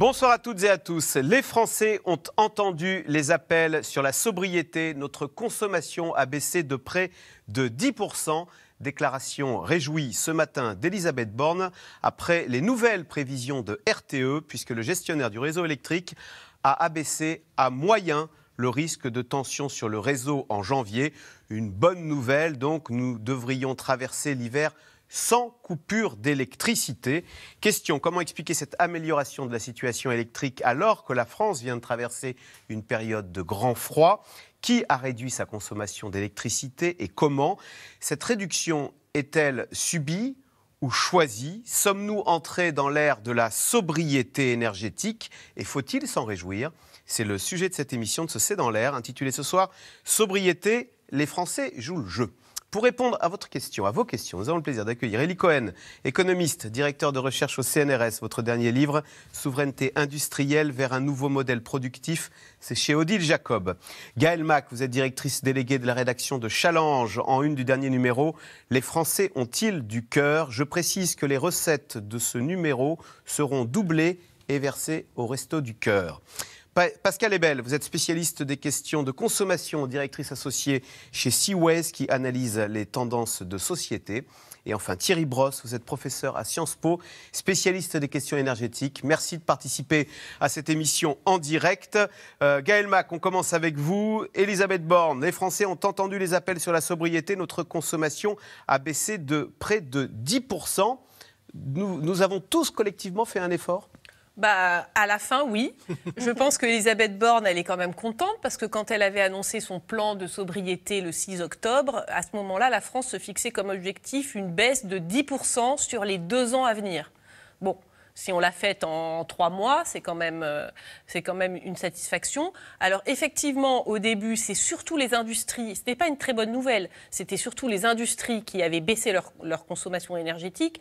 Bonsoir à toutes et à tous. Les Français ont entendu les appels sur la sobriété. Notre consommation a baissé de près de 10%. Déclaration réjouie ce matin d'Elisabeth Borne après les nouvelles prévisions de RTE, puisque le gestionnaire du réseau électrique a abaissé à moyen le risque de tension sur le réseau en janvier. Une bonne nouvelle, donc nous devrions traverser l'hiver sans coupure d'électricité. Question, comment expliquer cette amélioration de la situation électrique alors que la France vient de traverser une période de grand froid Qui a réduit sa consommation d'électricité et comment Cette réduction est-elle subie ou choisie Sommes-nous entrés dans l'ère de la sobriété énergétique et faut-il s'en réjouir C'est le sujet de cette émission de ce C'est dans l'air, intitulée ce soir Sobriété, les Français jouent le jeu. Pour répondre à votre question, à vos questions, nous avons le plaisir d'accueillir Eli Cohen, économiste, directeur de recherche au CNRS. Votre dernier livre, Souveraineté industrielle vers un nouveau modèle productif, c'est chez Odile Jacob. Gaël Mac, vous êtes directrice déléguée de la rédaction de Challenge en une du dernier numéro. Les Français ont-ils du cœur Je précise que les recettes de ce numéro seront doublées et versées au resto du cœur. Pascal Ebel, vous êtes spécialiste des questions de consommation, directrice associée chez Seaways qui analyse les tendances de société. Et enfin, Thierry Brosse, vous êtes professeur à Sciences Po, spécialiste des questions énergétiques. Merci de participer à cette émission en direct. Euh, Gaël Mac, on commence avec vous. Elisabeth Borne, les Français ont entendu les appels sur la sobriété. Notre consommation a baissé de près de 10%. nous avons tous collectivement fait un effort bah, à la fin, oui. Je pense qu'Elisabeth Borne, elle est quand même contente parce que quand elle avait annoncé son plan de sobriété le 6 octobre, à ce moment-là, la France se fixait comme objectif une baisse de 10% sur les deux ans à venir. Bon, si on l'a faite en trois mois, euh, c'est quand, même, une satisfaction. Alors effectivement, au début, c'est surtout les industries, ce n'est pas une très bonne nouvelle, c'était surtout les industries qui avaient baissé leur, leur consommation énergétique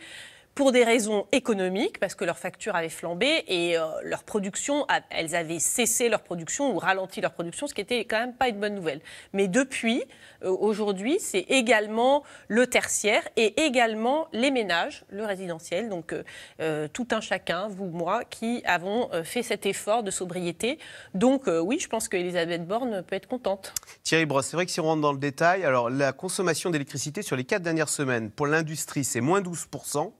pour des raisons économiques, parce que leurs factures avaient flambé et euh, leur production, elles avaient cessé leur production ou ralenti leur production, ce qui était quand même pas une bonne nouvelle. Mais depuis, euh, aujourd'hui, c'est également le tertiaire et également les ménages, le résidentiel, donc euh, tout un chacun, vous, moi, qui avons fait cet effort de sobriété. Donc oui, je pense qu'Elisabeth Borne peut être contente. Thierry Brosse, c'est vrai que si on rentre dans le détail, alors la consommation d'électricité sur les quatre dernières semaines pour l'industrie, c'est moins 12%.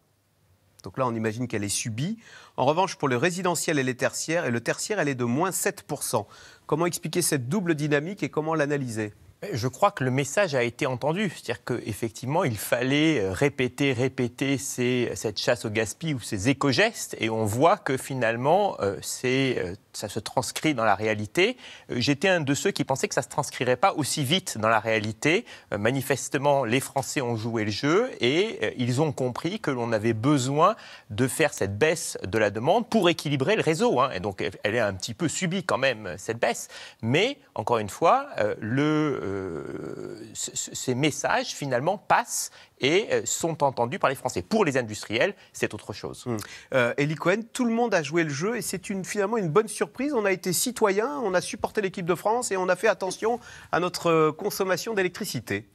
Donc là, on imagine qu'elle est subie. En revanche, pour le résidentiel et les tertiaires, et le tertiaire, elle est de moins 7%. Comment expliquer cette double dynamique et comment l'analyser je crois que le message a été entendu, c'est-à-dire qu'effectivement, il fallait euh, répéter, répéter cette chasse au gaspillage ou ces éco-gestes, et on voit que finalement, euh, c'est... Euh, ça se transcrit dans la réalité. Euh, j'étais un de ceux qui pensaient que ça ne se transcrirait pas aussi vite dans la réalité. Euh, manifestement, les Français ont joué le jeu et euh, ils ont compris que l'on avait besoin de faire cette baisse de la demande pour équilibrer le réseau. Hein. Et donc, elle est un petit peu subie quand même, cette baisse. Mais, encore une fois, le, ces messages, finalement, passent et euh, sont entendus par les Français. Pour les industriels, c'est autre chose. Élie hum. euh, Cohen, tout le monde a joué le jeu et c'est finalement une bonne surprise. On a été citoyens, on a supporté l'équipe de France et on a fait attention à notre euh, consommation d'électricité.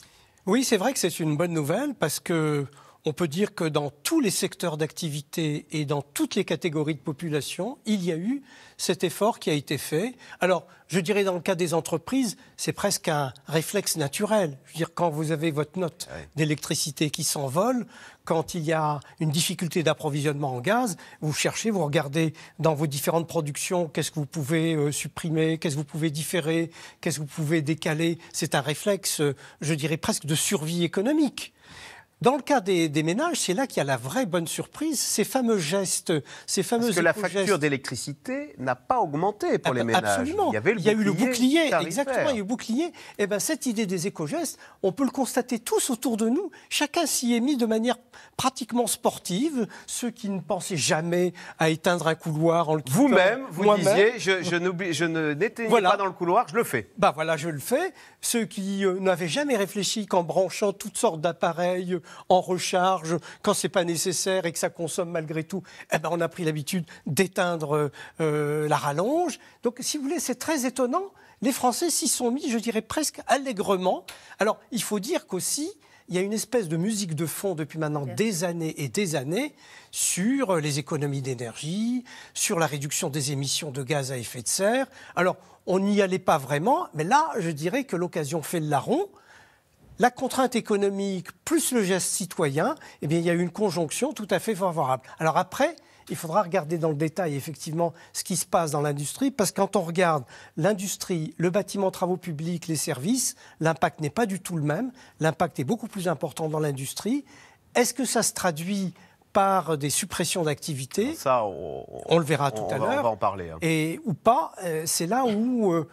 Oui, c'est vrai que c'est une bonne nouvelle parce que on peut dire que dans tous les secteurs d'activité et dans toutes les catégories de population, il y a eu cet effort qui a été fait. Alors, je dirais dans le cas des entreprises, c'est presque un réflexe naturel. Je veux dire, quand vous avez votre note d'électricité qui s'envole, quand il y a une difficulté d'approvisionnement en gaz, vous cherchez, vous regardez dans vos différentes productions, qu'est-ce que vous pouvez euh, supprimer, qu'est-ce que vous pouvez différer, qu'est-ce que vous pouvez décaler. C'est un réflexe, euh, je dirais presque de survie économique. Dans le cas des, ménages, c'est là qu'il y a la vraie bonne surprise, ces fameux gestes, ces fameux Parce que la facture d'électricité n'a pas augmenté pour ah, les ménages. Absolument. Il y, avait le il a eu le bouclier, exactement, il y a eu le bouclier. Et eh ben, cette idée des éco-gestes, on peut le constater tous autour de nous. Chacun s'y est mis de manière pratiquement sportive. Ceux qui ne pensaient jamais à éteindre un couloir en le Vous-même, vous, vous disiez, je, n'étais pas dans le couloir, je le fais. Ben voilà, je le fais. Ceux qui euh, n'avaient jamais réfléchi qu'en branchant toutes sortes d'appareils en recharge quand c'est pas nécessaire et que ça consomme malgré tout. Eh ben, on a pris l'habitude d'éteindre euh, euh, la rallonge. Donc, si vous voulez, c'est très étonnant. Les Français s'y sont mis, je dirais presque allègrement. Alors, il faut dire qu'aussi, il y a une espèce de musique de fond depuis maintenant des années et des années sur les économies d'énergie, sur la réduction des émissions de gaz à effet de serre. Alors, on n'y allait pas vraiment, mais là, je dirais que l'occasion fait le larron la contrainte économique plus le geste citoyen, eh bien, il y a eu une conjonction tout à fait favorable. Alors après, il faudra regarder dans le détail effectivement ce qui se passe dans l'industrie, parce que quand on regarde l'industrie, le bâtiment, travaux publics, les services, l'impact n'est pas du tout le même. L'impact est beaucoup plus important dans l'industrie. Est-ce que ça se traduit par des suppressions d'activités Ça, on, le verra tout à l'heure. On va en parler. Hein. Et ou pas, euh, c'est là où. Euh,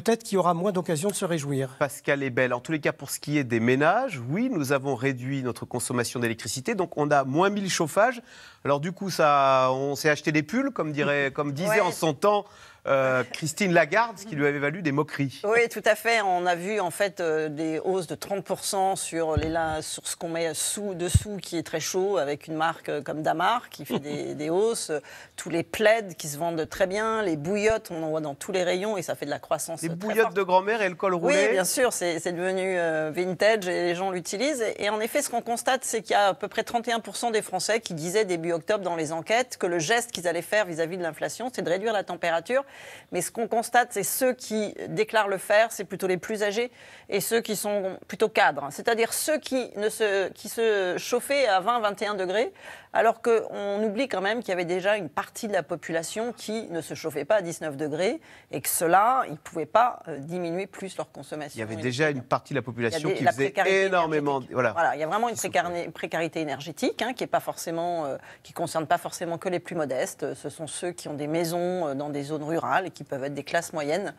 peut-être qu'il y aura moins d'occasions de se réjouir. Pascal est belle. En tous les cas, pour ce qui est des ménages, oui, nous avons réduit notre consommation d'électricité, donc on a moins 1000 chauffages. Alors du coup, ça, on s'est acheté des pulls, comme, dirait, comme disait en son temps euh, Christine Lagarde, ce qui lui avait valu des moqueries. Oui, tout à fait. On a vu en fait euh, des hausses de 30% sur, les, sur ce qu'on met sous, dessous, qui est très chaud, avec une marque euh, comme Damar qui fait des, hausses. Tous les plaids qui se vendent très bien, les bouillottes, on en voit dans tous les rayons et ça fait de la croissance. Les bouillottes de grand-mère et le col roulé. Oui, bien sûr, c'est devenu vintage et les gens l'utilisent. Et, en effet, ce qu'on constate, c'est qu'il y a à peu près 31% des Français qui disaient début octobre dans les enquêtes que le geste qu'ils allaient faire vis-à-vis -vis de l'inflation, c'est de réduire la température mais ce qu'on constate, c'est ceux qui déclarent le faire, c'est plutôt les plus âgés et ceux qui sont plutôt cadres. C'est-à-dire ceux qui, se, qui se chauffaient à 20-21 degrés alors qu'on oublie quand même qu'il y avait déjà une partie de la population qui ne se chauffait pas à 19 degrés et que cela, ils ne pouvaient pas euh, diminuer plus leur consommation. Il y avait déjà une partie de la population qui faisait énormément. Voilà. il y a vraiment une précarité, énergétique hein, qui est pas forcément, euh, qui concerne pas forcément que les plus modestes. Ce sont ceux qui ont des maisons euh, dans des zones rurales et qui peuvent être des classes moyennes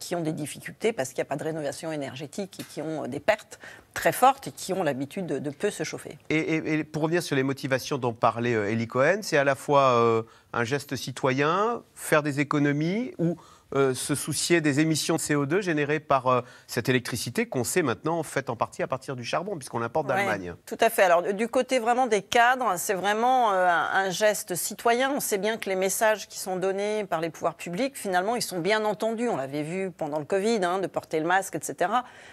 qui ont des difficultés parce qu'il n'y a pas de rénovation énergétique et qui ont des pertes très fortes et qui ont l'habitude de, peu se chauffer. Et, et pour revenir sur les motivations dont parlait euh, Eli Cohen, c'est à la fois euh, un geste citoyen, faire des économies ou euh, se soucier des émissions de CO2 générées par cette électricité qu'on sait maintenant faite en partie à partir du charbon, puisqu'on l'importe d'Allemagne. tout à fait. Alors, du côté vraiment des cadres, c'est vraiment un geste citoyen. On sait bien que les messages qui sont donnés par les pouvoirs publics, finalement, ils sont bien entendus. On l'avait vu pendant le Covid, hein, de porter le masque, etc.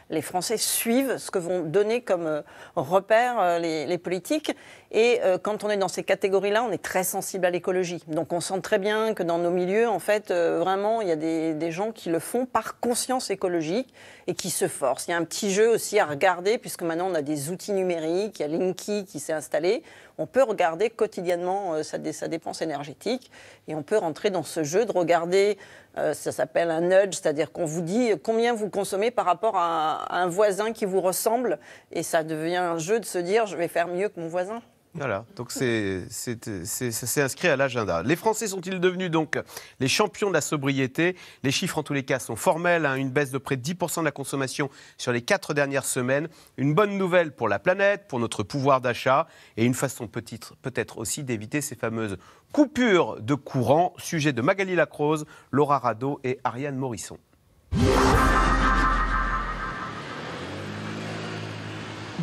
Les Français suivent ce que vont donner comme repères les politiques. Et euh, quand on est dans ces catégories-là, on est très sensible à l'écologie. Donc on sent très bien que dans nos milieux, en fait, euh, vraiment, il y a des, des, gens qui le font par conscience écologique et qui se forcent. Il y a un petit jeu aussi à regarder, puisque maintenant on a des outils numériques, il y a Linky qui s'est installé on peut regarder quotidiennement euh, sa, dépense énergétique et on peut rentrer dans ce jeu de regarder, euh, ça s'appelle un nudge, c'est-à-dire qu'on vous dit combien vous consommez par rapport à un voisin qui vous ressemble et ça devient un jeu de se dire je vais faire mieux que mon voisin. Voilà, donc c'est s'est inscrit à l'agenda. Les Français sont-ils devenus donc les champions de la sobriété Les chiffres en tous les cas sont formels, hein. une baisse de près de 10% de la consommation sur les quatre dernières semaines. Une bonne nouvelle pour la planète, pour notre pouvoir d'achat et une façon peut-être aussi d'éviter ces fameuses coupures de courant. Sujet de Magali Lacrose, Laura Rado et Ariane Morisson.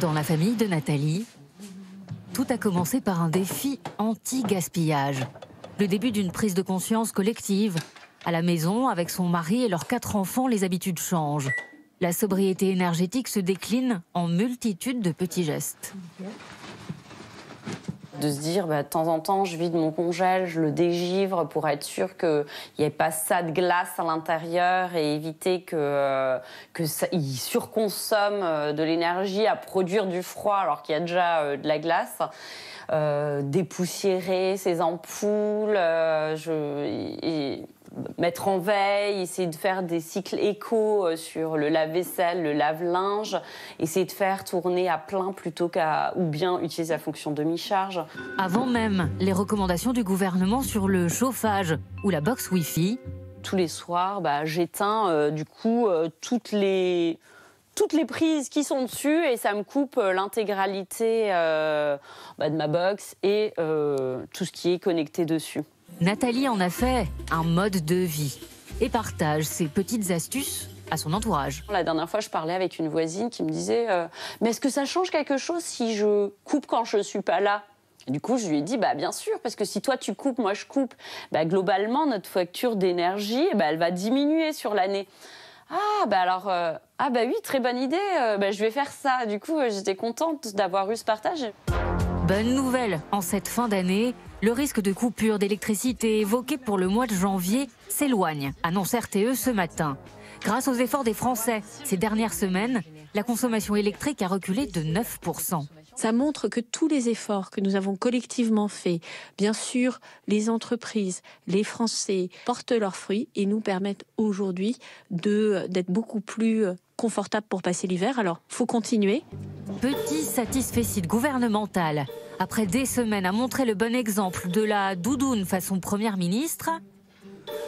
Dans la famille de Nathalie, tout a commencé par un défi anti-gaspillage. Le début d'une prise de conscience collective. À la maison, avec son mari et leurs quatre enfants, les habitudes changent. La sobriété énergétique se décline en multitude de petits gestes de se dire bah, de temps en temps je vide mon congèle, je le dégivre pour être sûr qu'il n'y ait pas ça de glace à l'intérieur et éviter que, euh, que ça, il surconsomme euh, de l'énergie à produire du froid alors qu'il y a déjà euh, de la glace. dépoussiérer ses ampoules, je, mettre en veille, essayer de faire des cycles éco euh, sur le lave-vaisselle, le lave-linge, essayer de faire tourner à plein plutôt qu'à ou bien utiliser la fonction demi-charge. Avant même les recommandations du gouvernement sur le chauffage ou la box Wi-Fi, tous les soirs, bah, j'éteins euh, du coup euh, toutes les prises qui sont dessus et ça me coupe l'intégralité bah, de ma box et tout ce qui est connecté dessus. Nathalie en a fait un mode de vie et partage ses petites astuces à son entourage. La dernière fois, je parlais avec une voisine qui me disait euh, Mais est-ce que ça change quelque chose si je coupe quand je ne suis pas là du coup, je lui ai dit, bah, bien sûr, parce que si toi tu coupes, moi je coupe, bah, globalement, notre facture d'énergie, bah, elle va diminuer sur l'année. Ah, bah alors, euh, ah, bah oui, très bonne idée, euh, bah, je vais faire ça. Du coup, j'étais contente d'avoir eu ce partage. Bonne nouvelle, en cette fin d'année, le risque de coupure d'électricité évoqué pour le mois de janvier s'éloigne, annonce RTE ce matin. Grâce aux efforts des Français ces dernières semaines, la consommation électrique a reculé de 9%. Ça montre que tous les efforts que nous avons collectivement faits, bien sûr, les entreprises, les Français portent leurs fruits et nous permettent aujourd'hui d'être beaucoup plus confortable pour passer l'hiver. Alors, faut continuer. Petit satisfecit gouvernemental. Après des semaines à montrer le bon exemple de la doudoune façon première ministre,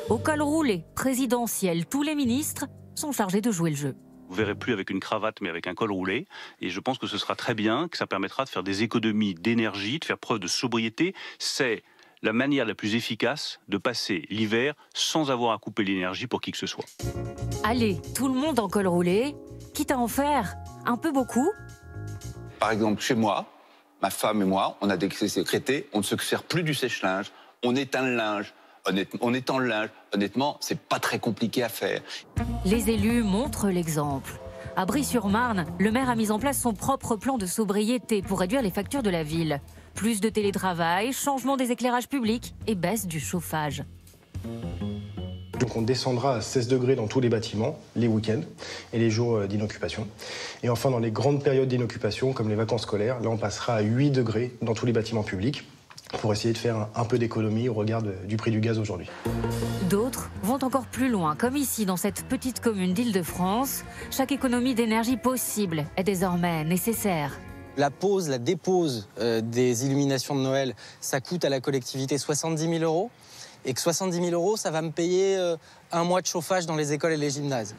au col roulé présidentiel, tous les ministres sont chargés de jouer le jeu. Vous verrez plus avec une cravate, mais avec un col roulé. Et je pense que ce sera très bien, que ça permettra de faire des économies d'énergie, de faire preuve de sobriété. C'est la manière la plus efficace de passer l'hiver sans avoir à couper l'énergie pour qui que ce soit. Allez, tout le monde en col roulé, quitte à en faire un peu beaucoup. Par exemple, chez moi, ma femme et moi, on a des on ne se sert plus du sèche-linge, on éteint le linge. On étend le linge. Honnêtement, c'est pas très compliqué à faire. Les élus montrent l'exemple. À Brie-sur-Marne, le maire a mis en place son propre plan de sobriété pour réduire les factures de la ville. Plus de télétravail, changement des éclairages publics et baisse du chauffage. Donc on descendra à 16 degrés dans tous les bâtiments, les week-ends et les jours euh, d'inoccupation. Et enfin, dans les grandes périodes d'inoccupation, comme les vacances scolaires, là on passera à 8 degrés dans tous les bâtiments publics pour essayer de faire un peu d'économie au regard du prix du gaz aujourd'hui. D'autres vont encore plus loin, comme ici dans cette petite commune d'Île-de-France. Chaque économie d'énergie possible est désormais nécessaire. La pose, la dépose euh, des illuminations de Noël, ça coûte à la collectivité 70 000 euros. Et que 70 000 euros, ça va me payer euh, un mois de chauffage dans les écoles et les gymnases.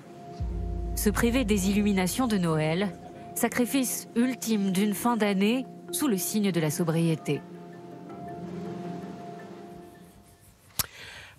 Se priver des illuminations de Noël, sacrifice ultime d'une fin d'année sous le signe de la sobriété.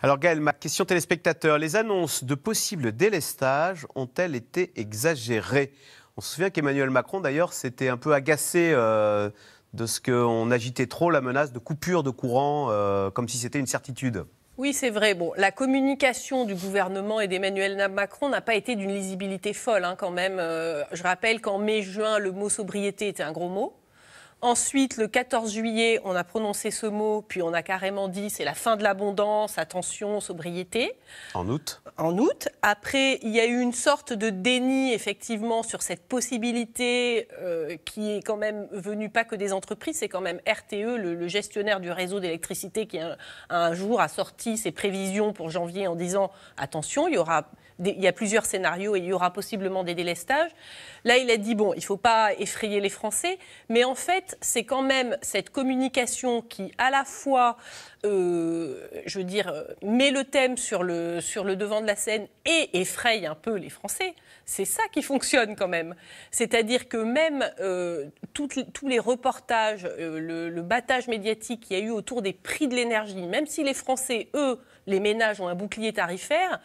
Alors Gaël, ma question téléspectateur, les annonces de possibles délestages ont-elles été exagérées on se souvient qu'Emmanuel Macron, d'ailleurs, s'était un peu agacé euh, de ce qu'on agitait trop la menace de coupure de courant, euh, comme si c'était une certitude. Oui, c'est vrai. Bon, la communication du gouvernement et d'Emmanuel Macron n'a pas été d'une lisibilité folle, hein, quand même. Euh, je rappelle qu'en mai-juin, le mot sobriété était un gros mot. Ensuite, le 14 juillet, on a prononcé ce mot, puis on a carrément dit c'est la fin de l'abondance, attention, sobriété. En août En août. Après, il y a eu une sorte de déni, effectivement, sur cette possibilité euh, qui est quand même venue pas que des entreprises, c'est quand même RTE, le, gestionnaire du réseau d'électricité, qui un jour a sorti ses prévisions pour janvier en disant attention, il y aura il y a plusieurs scénarios et il y aura possiblement des délestages. Là, il a dit, bon, il ne faut pas effrayer les Français, mais en fait, c'est quand même cette communication qui, à la fois, euh, je veux dire, met le thème sur le, sur le devant de la scène et effraye un peu les Français. C'est ça qui fonctionne quand même. C'est-à-dire que même euh, tous les reportages, euh, le, le battage médiatique qu'il y a eu autour des prix de l'énergie, même si les Français, eux, les ménages ont un bouclier tarifaire,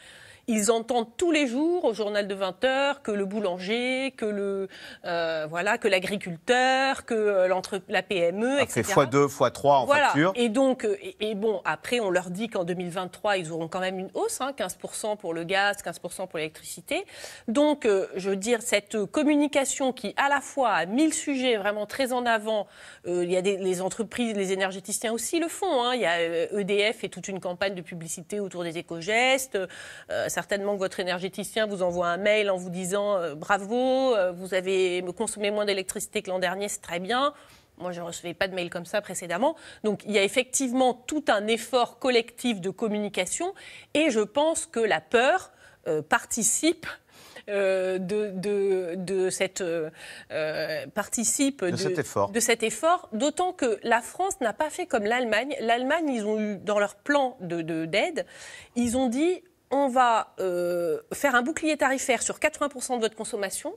ils entendent tous les jours au journal de 20 h que le boulanger, que le euh, que l'agriculteur, que euh, la PME, Ça ah, etc. Fait x2, fois 3 en facture. Et donc, euh, et, bon, après, on leur dit qu'en 2023, ils auront quand même une hausse, 15% hein, pour le gaz, 15% pour l'électricité. Donc, je veux dire, cette communication qui, à la fois, a mille sujets, vraiment très en avant, il y a les entreprises, les énergéticiens aussi le font, hein. il y a EDF e et toute une campagne de publicité autour des éco-gestes, certainement que votre énergéticien vous envoie un mail en vous disant euh, bravo, euh, vous avez consommé moins d'électricité que l'an dernier, c'est très bien. Moi, je ne recevais pas de mail comme ça précédemment. Donc, il y a effectivement tout un effort collectif de communication et je pense que la peur euh, participe de, cette, participe cet effort. d'autant que la France n'a pas fait comme l'Allemagne. L'Allemagne, ils ont eu dans leur plan de, d'aide ils ont dit on va euh, faire un bouclier tarifaire sur 80% de votre consommation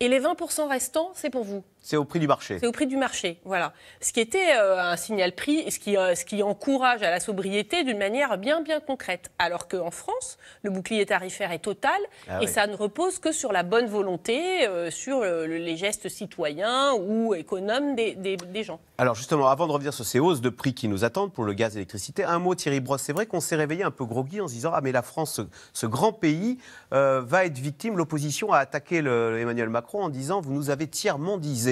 et les 20% restants, c'est pour vous. C'est au prix du marché. C'est au prix du marché, voilà. Ce qui était euh, un signal prix, ce qui, euh, ce qui encourage à la sobriété d'une manière bien, bien concrète. Alors qu'en France, le bouclier tarifaire est total ah et ça ne repose que sur la bonne volonté, euh, sur les gestes citoyens ou économes des, gens. Alors justement, avant de revenir sur ces hausses de prix qui nous attendent pour le gaz et l'électricité, un mot Thierry Brosse, c'est vrai qu'on s'est réveillé un peu groggy en se disant « Ah mais la France, ce, grand pays, va être victime, l'opposition a attaqué Emmanuel Macron en disant « Vous nous avez tiers-mondisé ».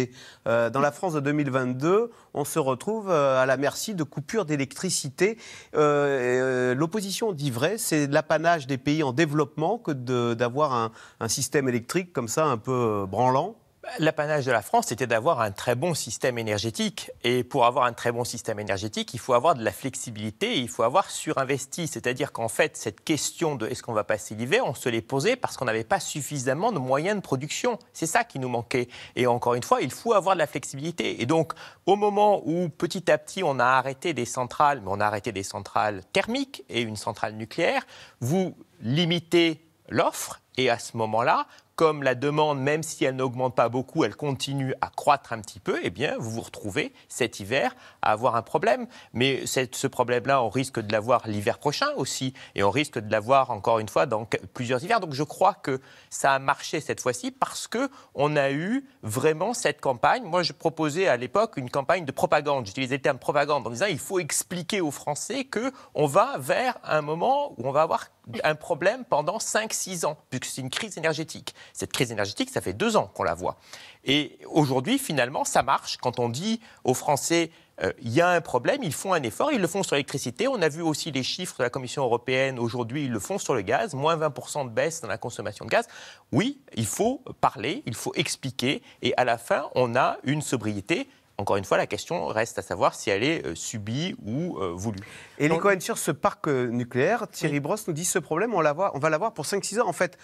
Euh, dans la France de 2022, on se retrouve euh, à la merci de coupures d'électricité. Euh, l'opposition dit vrai, c'est l'apanage des pays en développement que d'avoir un système électrique comme ça un peu branlant. L'apanage de la France, c'était d'avoir un très bon système énergétique. Et pour avoir un très bon système énergétique, il faut avoir de la flexibilité, il faut avoir surinvesti. C'est-à-dire qu'en fait, cette question de est-ce qu'on va passer l'hiver, on se l'est posée parce qu'on n'avait pas suffisamment de moyens de production. C'est ça qui nous manquait. Et encore une fois, il faut avoir de la flexibilité. Et donc, au moment où petit à petit on a arrêté des centrales, mais on a arrêté des centrales thermiques et une centrale nucléaire, vous limitez l'offre et à ce moment-là, comme la demande, même si elle n'augmente pas beaucoup, elle continue à croître un petit peu, eh bien, vous vous retrouvez cet hiver à avoir un problème. Mais ce problème-là, on risque de l'avoir l'hiver prochain aussi, et on risque de l'avoir encore une fois dans plusieurs hivers. Donc, je crois que ça a marché cette fois-ci parce que on a eu vraiment cette campagne. Moi, je proposais à l'époque une campagne de propagande. J'utilisais le terme propagande en disant il faut expliquer aux Français que on va vers un moment où on va avoir un problème pendant 5-6 ans, puisque c'est une crise énergétique. Cette crise énergétique, ça fait deux ans qu'on la voit. Et aujourd'hui, finalement, ça marche quand on dit aux Français euh, il y a un problème, ils font un effort, ils le font sur l'électricité. On a vu aussi les chiffres de la Commission européenne aujourd'hui, ils le font sur le gaz, moins 20% de baisse dans la consommation de gaz. Oui, il faut parler, il faut expliquer, et à la fin, on a une sobriété encore une fois, la question reste à savoir si elle est euh, subie ou euh, voulue. Et les Cohen sur ce parc euh, nucléaire, Thierry bros Bross nous dit ce problème, on, on va l'avoir pour 5-6 ans. En fait,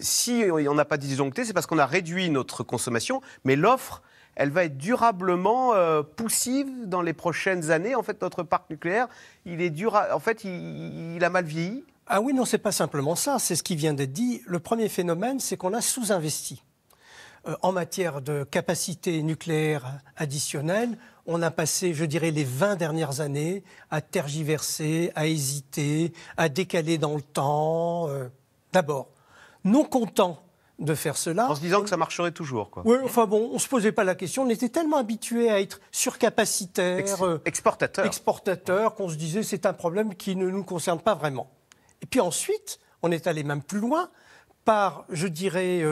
si on n'a pas de disjoncté, c'est parce qu'on a réduit notre consommation, mais l'offre elle va être durablement poussive dans les prochaines années. En fait, notre parc nucléaire, il est dur, en fait, a mal vieilli. Ah oui, non, c'est pas simplement ça. C'est ce qui vient d'être dit. Le premier phénomène, c'est qu'on a sous-investi. Euh, en matière de capacité nucléaire additionnelle, on a passé, je dirais, les 20 dernières années à tergiverser, à hésiter, à décaler dans le temps. Euh, d'abord, non content de faire cela. En se disant que ça marcherait toujours, quoi. Oui, enfin bon, on ne se posait pas la question. On était tellement habitué à être surcapacitaires. Euh, exportateurs. Exportateurs, qu'on se disait c'est un problème qui ne nous concerne pas vraiment. Et puis ensuite, on est allé même plus loin par, je dirais,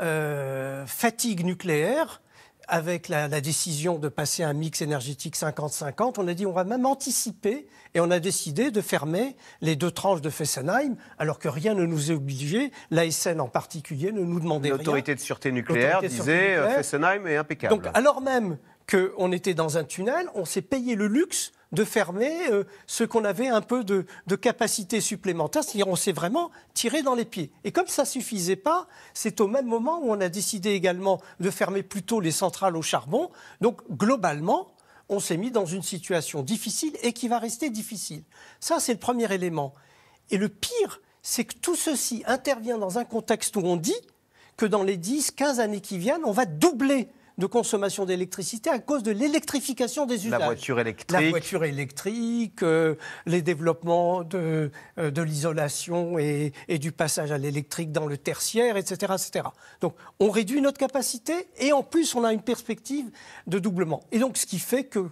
euh, fatigue nucléaire, avec la, décision de passer un mix énergétique 50-50, on a dit on va même anticiper et on a décidé de fermer les deux tranches de Fessenheim, alors que rien ne nous est obligé. L'ASN en particulier ne nous demandait rien. L'autorité de sûreté nucléaire disait euh, Fessenheim est impeccable. Donc alors même qu'on était dans un tunnel, on s'est payé le luxe de fermer euh, ce qu'on avait un peu de, de capacité supplémentaire, c'est-à-dire on s'est vraiment tiré dans les pieds. Et comme ça ne suffisait pas, c'est au même moment où on a décidé également de fermer plutôt les centrales au charbon. Donc globalement, on s'est mis dans une situation difficile et qui va rester difficile. Ça, c'est le premier élément. Et le pire, c'est que tout ceci intervient dans un contexte où on dit que dans les 10, 15 années qui viennent, on va doubler de consommation d'électricité à cause de l'électrification des usages. La voiture électrique. La voiture électrique, euh, les développements de, euh, de l'isolation et, du passage à l'électrique dans le tertiaire, etc., etc. Donc on réduit notre capacité et en plus on a une perspective de doublement. Et donc ce qui fait que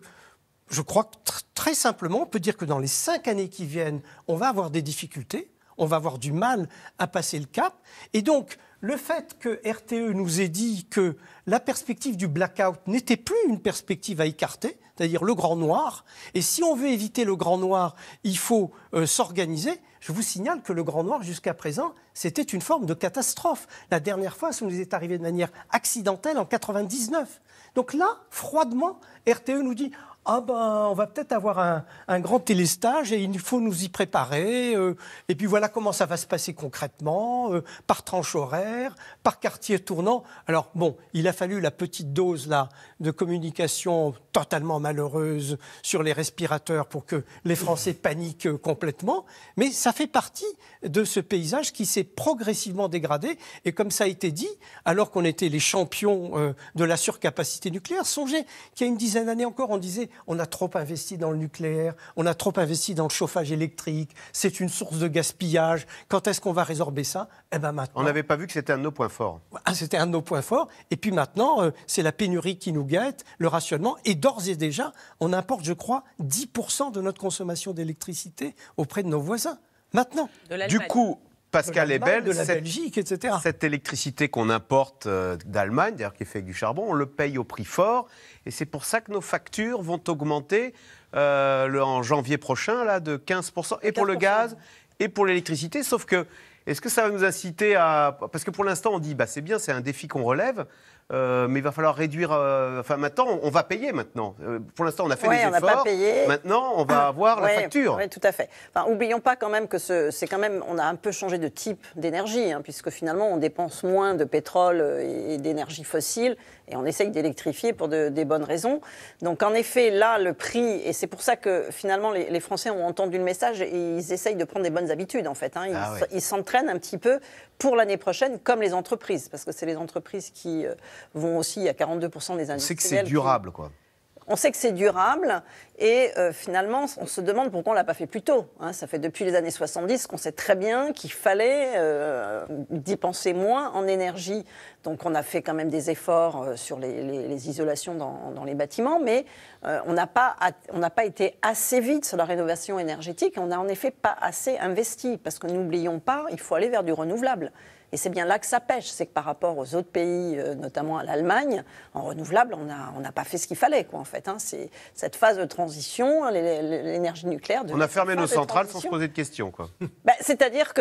je crois que très simplement on peut dire que dans les cinq années qui viennent, on va avoir des difficultés, on va avoir du mal à passer le cap. Et donc le fait que RTE nous ait dit que la perspective du blackout n'était plus une perspective à écarter, c'est-à-dire le grand noir, et si on veut éviter le grand noir, il faut euh, s'organiser, je vous signale que le grand noir, jusqu'à présent, c'était une forme de catastrophe. La dernière fois, ça nous est arrivé de manière accidentelle en 1999. Donc là, froidement, RTE nous dit ah ben, on va peut-être avoir un, grand télestage et il faut nous y préparer. Euh. et puis voilà comment ça va se passer concrètement, euh, par tranche horaire, par quartier tournant. Alors bon, il a fallu la petite dose là de communication totalement malheureuse sur les respirateurs pour que les Français paniquent euh, complètement. Mais ça fait partie de ce paysage qui s'est progressivement dégradé. Et comme ça a été dit, alors qu'on était les champions de la surcapacité nucléaire, songez qu'il y a une dizaine d'années encore, on disait on a trop investi dans le nucléaire, on a trop investi dans le chauffage électrique, c'est une source de gaspillage. Quand est-ce qu'on va résorber ça Eh ben maintenant. On n'avait pas vu que c'était un de nos points forts. Ah, c'était un de nos points forts. Et puis maintenant, euh, c'est la pénurie qui nous guette, le rationnement. Et d'ores et déjà, on importe, je crois, 10% de notre consommation d'électricité auprès de nos voisins. Maintenant. Du coup, Pascal est Ebel, de la cette, etc. Cette électricité qu'on importe euh, d'Allemagne, d'ailleurs qui est fait du charbon, on le paye au prix fort, et c'est pour ça que nos factures vont augmenter euh, en janvier prochain là de 15%, et pour le gaz, et pour l'électricité, sauf que est-ce que ça va nous inciter à... Parce que pour l'instant, on dit, bah, c'est bien, c'est un défi qu'on relève. Euh, mais il va falloir réduire. Euh, enfin, maintenant, on va payer maintenant. Euh, pour l'instant, on a fait ouais, les on efforts. pas payé. Maintenant, on va avoir la facture. Oui, tout à fait. Enfin, oublions pas quand même que c'est quand même, on a un peu changé de type d'énergie, hein, puisque finalement, on dépense moins de pétrole et d'énergie fossile, et on essaye d'électrifier pour des bonnes raisons. Donc, en effet, là, le prix, et c'est pour ça que finalement, les, Français ont entendu le message, et ils essayent de prendre des bonnes habitudes, en fait. Hein. Ah ils s'entraînent un petit peu pour l'année prochaine, comme les entreprises, parce que c'est les entreprises qui vont aussi, à 42% des industriels. On sait que c'est durable, quoi. On sait que c'est durable et euh, finalement, on se demande pourquoi on ne l'a pas fait plus tôt. Hein. ça fait depuis les années 70 qu'on sait très bien qu'il fallait euh, dépenser moins en énergie. Donc on a fait quand même des efforts euh, sur les, isolations dans, les bâtiments, mais on n'a pas, pas été assez vite sur la rénovation énergétique. On n'a en effet pas assez investi parce que n'oublions pas, il faut aller vers du renouvelable. Et c'est bien là que ça pêche, c'est que par rapport aux autres pays, euh, notamment à l'Allemagne, en renouvelable, on n'a on pas fait ce qu'il fallait, quoi, en fait. Hein. C'est cette phase de transition, l'énergie nucléaire. on a fermé nos centrales sans se poser de questions, ben, C'est-à-dire que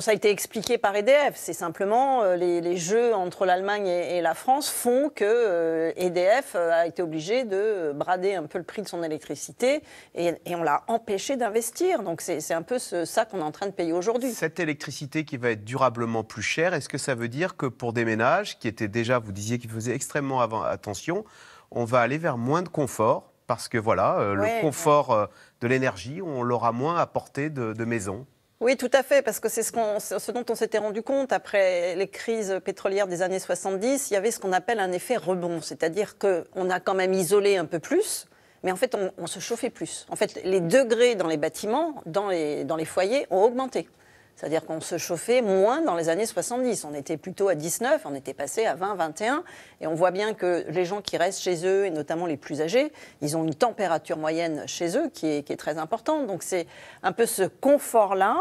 ça a été expliqué par EDF. C'est simplement euh, les, jeux entre l'Allemagne et, la France font que EDF euh, e a été obligé de brader un peu le prix de son électricité et, on l'a empêché d'investir. Donc c'est un peu ça qu'on est en train de payer aujourd'hui. Cette électricité qui va être durablement plus est-ce que ça veut dire que pour des ménages qui étaient déjà, vous disiez qu'ils faisaient extrêmement attention, on va aller vers moins de confort parce que voilà, euh, le confort euh, de l'énergie, on l'aura moins à portée de, maison. Oui, tout à fait, parce que c'est ce, dont on s'était rendu compte après les crises pétrolières des années 70. Il y avait ce qu'on appelle un effet rebond, c'est-à-dire qu'on a quand même isolé un peu plus, mais en fait, on, se chauffait plus. En fait, les degrés dans les bâtiments, dans dans les foyers, ont augmenté. C'est-à-dire qu'on se chauffait moins dans les années 70. On était plutôt à 19, on était passé à 20, 21. Et on voit bien que les gens qui restent chez eux, et notamment les plus âgés, ils ont une température moyenne chez eux qui est, très importante. Donc c'est un peu ce confort-là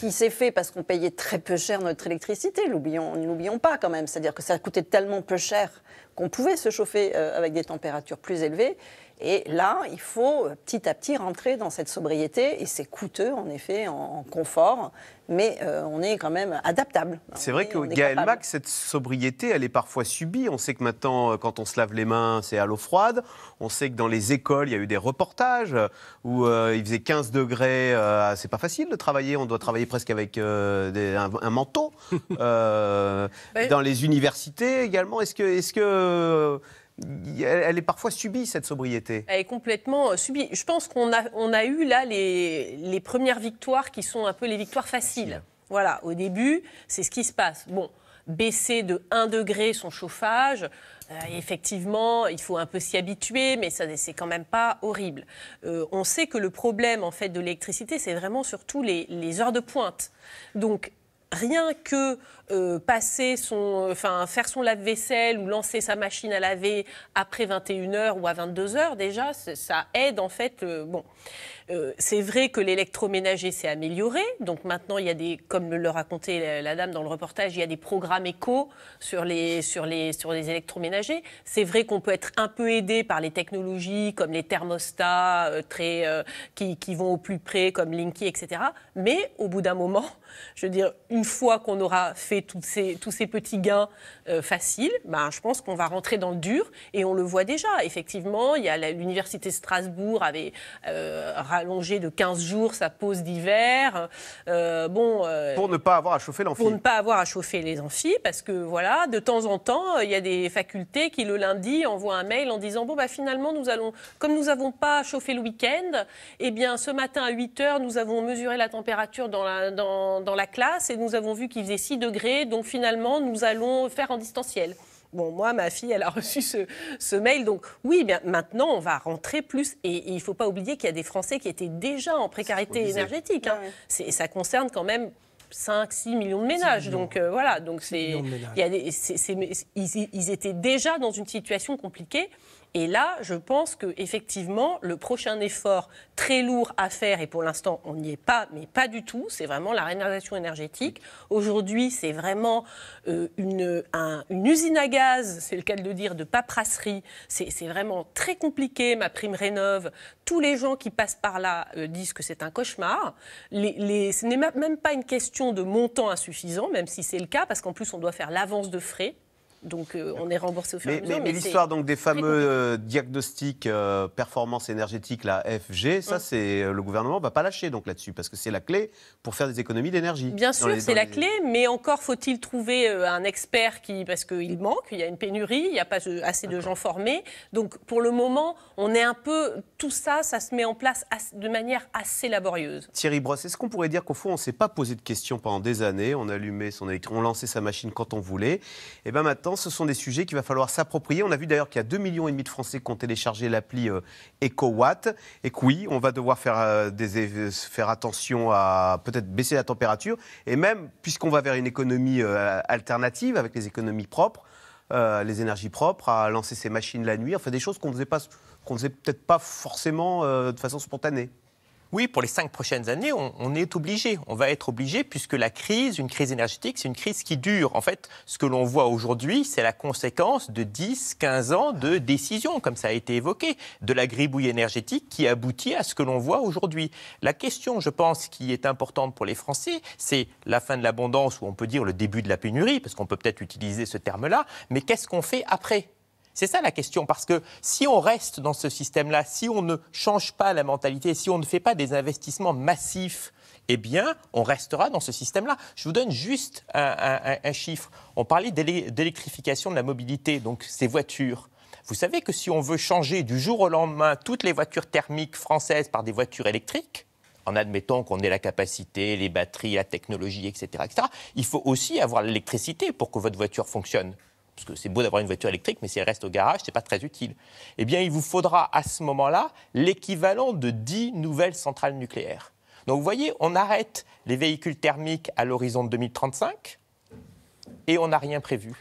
qui s'est fait parce qu'on payait très peu cher notre électricité, n'oublions pas quand même. C'est-à-dire que ça coûtait tellement peu cher qu'on pouvait se chauffer euh, avec des températures plus élevées. Et là, il faut petit à petit rentrer dans cette sobriété et c'est coûteux en effet en, confort, mais euh, on est quand même adaptable. C'est vrai que Gaël Mac, cette sobriété, elle est parfois subie. On sait que maintenant, euh, quand on se lave les mains, c'est à l'eau froide. On sait que dans les écoles, il y a eu des reportages euh, où il faisait 15 degrés. c'est pas facile de travailler. On doit travailler presque avec un, manteau. Bah, dans les universités également. Est-ce que, est-ce que elle est parfois subie, cette sobriété. Elle est complètement euh, subie. Je pense qu'on a, on a eu là les, premières victoires qui sont un peu les victoires faciles. Voilà, au début, c'est ce qui se passe. Bon, baisser de 1 degré son chauffage, euh, effectivement, il faut un peu s'y habituer, mais ça, c'est quand même pas horrible. Euh, on sait que le problème, en fait, de l'électricité, c'est vraiment surtout les, les heures de pointe. Donc, rien que euh, passer son, enfin, faire son lave-vaisselle ou lancer sa machine à laver après 21h ou à 22h, déjà, ça aide en fait. Euh, bon. Euh, c'est vrai que l'électroménager s'est amélioré. Donc maintenant, il y a des, comme le racontait la, dame dans le reportage, il y a des programmes éco sur les, sur les, sur les électroménagers. C'est vrai qu'on peut être un peu aidé par les technologies comme les thermostats très, qui, qui, vont au plus près, comme Linky, etc. Mais au bout d'un moment, je veux dire, une fois qu'on aura fait tous ces, petits gains euh, faciles, ben, je pense qu'on va rentrer dans le dur et on le voit déjà. Effectivement, il y l'Université Strasbourg avait euh, rallongé de 15 jours sa pause d'hiver. Euh, bon, pour ne pas avoir à chauffer l'amphi. Pour ne pas avoir à chauffer les amphis, parce que voilà, de temps en temps, il y a des facultés qui le lundi envoient un mail en disant bon bah, finalement nous allons, comme nous n'avons pas chauffé le week-end, eh bien ce matin à 8 h nous avons mesuré la température dans la, dans la classe et nous avons vu qu'il faisait 6 degrés donc finalement, nous allons faire en distanciel. Bon, moi, ma fille, elle a reçu ce, mail. Donc, oui, bien, maintenant, on va rentrer plus. Et, il ne faut pas oublier qu'il y a des Français qui étaient déjà en précarité énergétique. Hein. ça concerne quand même 5-6 millions de ménages. Donc euh, voilà, donc ils, étaient déjà dans une situation compliquée. Et là, je pense que effectivement, le prochain effort très lourd à faire, et pour l'instant, on n'y est pas, mais pas du tout, c'est vraiment la rénovation énergétique. Aujourd'hui, c'est vraiment euh, une, usine à gaz, c'est le cas de dire, de paperasserie. C'est vraiment très compliqué, ma prime rénove. Tous les gens qui passent par là euh, disent que c'est un cauchemar. ce n'est même pas une question de montant insuffisant, même si c'est le cas, parce qu'en plus, on doit faire l'avance de frais donc euh, on est remboursé au fur et à mesure. Mais, l'histoire donc des fameux euh, diagnostics euh, performance énergétique, la FG, ça mm. c'est le gouvernement va pas lâcher donc là-dessus parce que c'est la clé pour faire des économies d'énergie. Bien sûr, c'est la clé, mais encore faut-il trouver un expert qui parce qu'il manque, il y a une pénurie, il n'y a pas assez de gens formés. Donc pour le moment, on est un peu tout ça, ça se met en place de manière assez laborieuse. Thierry Brosse, est-ce qu'on pourrait dire qu'au fond on s'est pas posé de questions pendant des années, on allumait son électron, on lançait sa machine quand on voulait, et eh ben maintenant ce sont des sujets qu'il va falloir s'approprier. On a vu d'ailleurs qu'il y a 2,5 millions de Français qui ont téléchargé l'appli euh, EcoWatt et que oui, on va devoir faire, euh, des, faire attention à peut-être baisser la température et même, puisqu'on va vers une économie euh, alternative avec les économies propres, les énergies propres, à lancer ces machines la nuit, enfin des choses qu'on ne faisait, faisait peut-être pas forcément de façon spontanée. Oui, pour les cinq prochaines années, on, est obligé. On va être obligé puisque la crise, une crise énergétique, c'est une crise qui dure. En fait, ce que l'on voit aujourd'hui, c'est la conséquence de 10, 15 ans de décisions, comme ça a été évoqué, de la gribouille énergétique qui aboutit à ce que l'on voit aujourd'hui. La question, je pense, qui est importante pour les Français, c'est la fin de l'abondance ou on peut dire le début de la pénurie, parce qu'on peut peut-être utiliser ce terme-là, mais qu'est-ce qu'on fait après c'est ça la question, parce que si on reste dans ce système-là, si on ne change pas la mentalité, si on ne fait pas des investissements massifs, eh bien, on restera dans ce système-là. Je vous donne juste un, chiffre. On parlait d'électrification de la mobilité, donc ces voitures. Vous savez que si on veut changer du jour au lendemain toutes les voitures thermiques françaises par des voitures électriques, en admettant qu'on ait la capacité, les batteries, la technologie, etc., etc. il faut aussi avoir l'électricité pour que votre voiture fonctionne parce que c'est beau d'avoir une voiture électrique, mais si elle reste au garage, ce n'est pas très utile. Eh bien, il vous faudra à ce moment-là l'équivalent de 10 nouvelles centrales nucléaires. Donc vous voyez, on arrête les véhicules thermiques à l'horizon de 2035 et on n'a rien prévu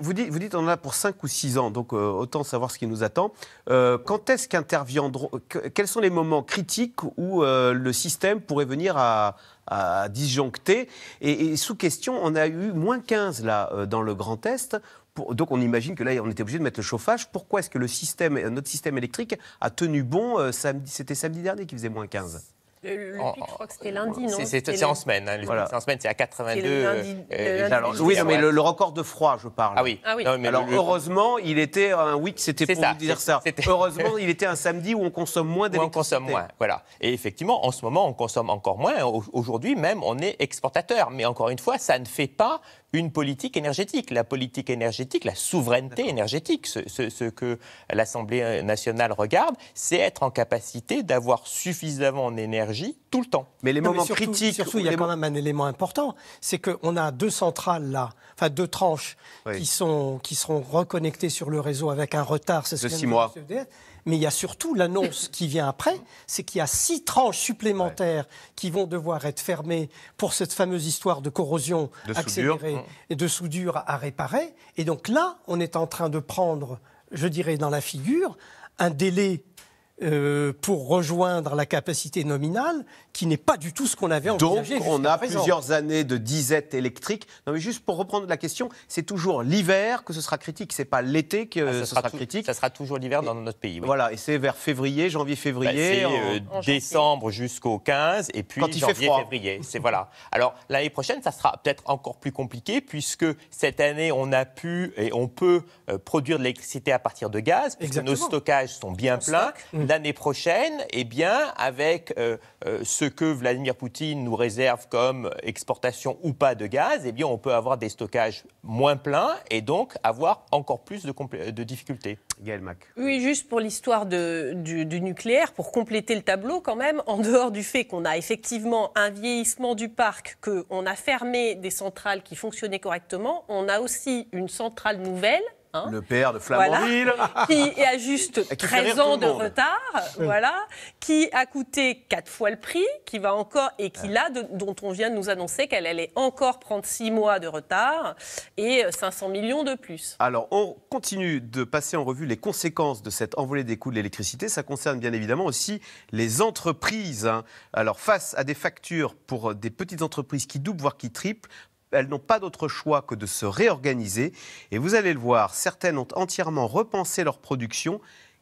vous, dites, vous on en a pour 5 ou 6 ans, donc euh, autant savoir ce qui nous attend. Euh, quand est-ce qu'interviendront Quels sont les moments critiques où euh, le système pourrait venir à, disjoncter et, sous question, on a eu moins 15 là dans le Grand Est. donc on imagine que là, on était obligé de mettre le chauffage. Pourquoi est-ce que le système, notre système électrique a tenu bon samedi C'était samedi dernier qu'il faisait moins 15 le, pic, oh, je crois que c'était euh, lundi, non C'est en semaine. Hein, c'est en semaine, c'est à 82. Euh, euh, oui, non, mais le, record de froid, je parle. Ah oui. Ah mais alors, heureusement, il était un week, c'était pour vous dire ça. Heureusement, il était un samedi où on consomme moins d'électricité. on consomme moins, voilà. Et effectivement, en ce moment, on consomme encore moins. Aujourd'hui même, on est exportateur. Mais encore une fois, ça ne fait pas une politique énergétique. La politique énergétique, la souveraineté énergétique, ce, que l'Assemblée nationale regarde, c'est être en capacité d'avoir suffisamment d'énergie tout le temps. Mais les moments surtout, critiques. il y a quand même un élément important, c'est qu'on a deux centrales là, enfin deux tranches qui, sont, qui seront reconnectées sur le réseau avec un retard, c'est ce de six mois. Mais il y a surtout l'annonce qui vient après, c'est qu'il y a six tranches supplémentaires qui vont devoir être fermées pour cette fameuse histoire de corrosion accélérée mm. et de soudure à réparer. Et donc là, on est en train de prendre, je dirais, dans la figure un délai euh, pour rejoindre la capacité nominale, qui n'est pas du tout ce qu'on avait envisagé. Donc on a plusieurs années de disette électrique. Non mais juste pour reprendre la question, c'est toujours l'hiver que ce sera critique, c'est pas l'été que ah, ce sera, critique. Ça sera toujours l'hiver dans notre pays. Voilà, et c'est vers février, janvier-février. Bah, euh, décembre jusqu'au 15, et puis janvier-février. C'est voilà. Alors l'année prochaine, ça sera peut-être encore plus compliqué, puisque cette année, on a pu et on peut euh, produire de l'électricité à partir de gaz, puisque nos stockages sont bien pleins l'année prochaine, et eh bien, avec euh, euh, ce que Vladimir Poutine nous réserve comme exportation ou pas de gaz, eh bien, on peut avoir des stockages moins pleins et donc avoir encore plus de, difficultés. Gaël Oui, juste pour l'histoire du, nucléaire, pour compléter le tableau quand même, en dehors du fait qu'on a effectivement un vieillissement du parc, qu'on a fermé des centrales qui fonctionnaient correctement, on a aussi une centrale nouvelle Hein le père de Flamanville. qui a juste 13 ans de retard, voilà, qui a coûté 4 fois le prix, qui va encore, et qui là, dont on vient de nous annoncer qu'elle allait encore prendre 6 mois de retard et 500 euh, millions de plus. Alors, on continue de passer en revue les conséquences de cette envolée des coûts de l'électricité. Ça concerne bien évidemment aussi les entreprises. Hein. Alors, face à des factures pour euh, des petites entreprises qui doublent, voire qui triplent, elles n'ont pas d'autre choix que de se réorganiser. Et vous allez le voir, certaines ont entièrement repensé leur production,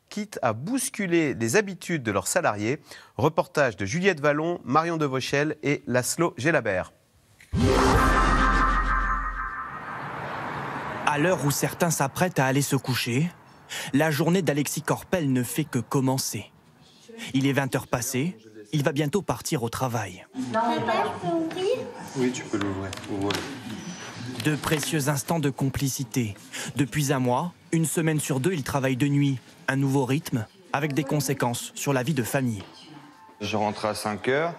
quitte à bousculer les habitudes de leurs salariés. Reportage de Juliette Vallon, Marion Devauchel et Laszlo Gelabert. À l'heure où certains s'apprêtent à aller se coucher, la journée d'Alexis Corpel ne fait que commencer. Il est 20h passées il va bientôt partir au travail. Oui, tu peux l'ouvrir. De précieux instants de complicité. Depuis un mois, une semaine sur deux, il travaille de nuit. Un nouveau rythme, avec des conséquences sur la vie de famille. Je rentre à 5 heures.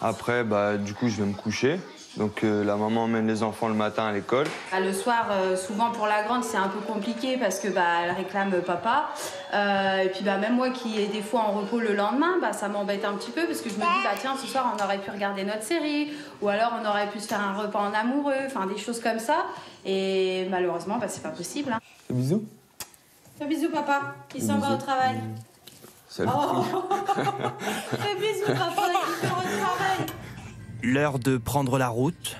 Après, bah, du coup, je vais me coucher. Donc euh, la maman emmène les enfants le matin à l'école. Bah, le soir, euh, souvent pour la grande, c'est un peu compliqué parce que bah, elle réclame papa. Euh, et puis bah, même moi qui ai des fois en repos le lendemain, bah, ça m'embête un petit peu parce que je me dis, bah, tiens, ce soir on aurait pu regarder notre série ou alors on aurait pu se faire un repas en amoureux, enfin des choses comme ça. Et malheureusement, bah, c'est pas possible. Hein. Un bisou. Un bisou papa, il s'en va au travail. Salut. Oh. Fais bisous papa, il au travail. L'heure de prendre la route.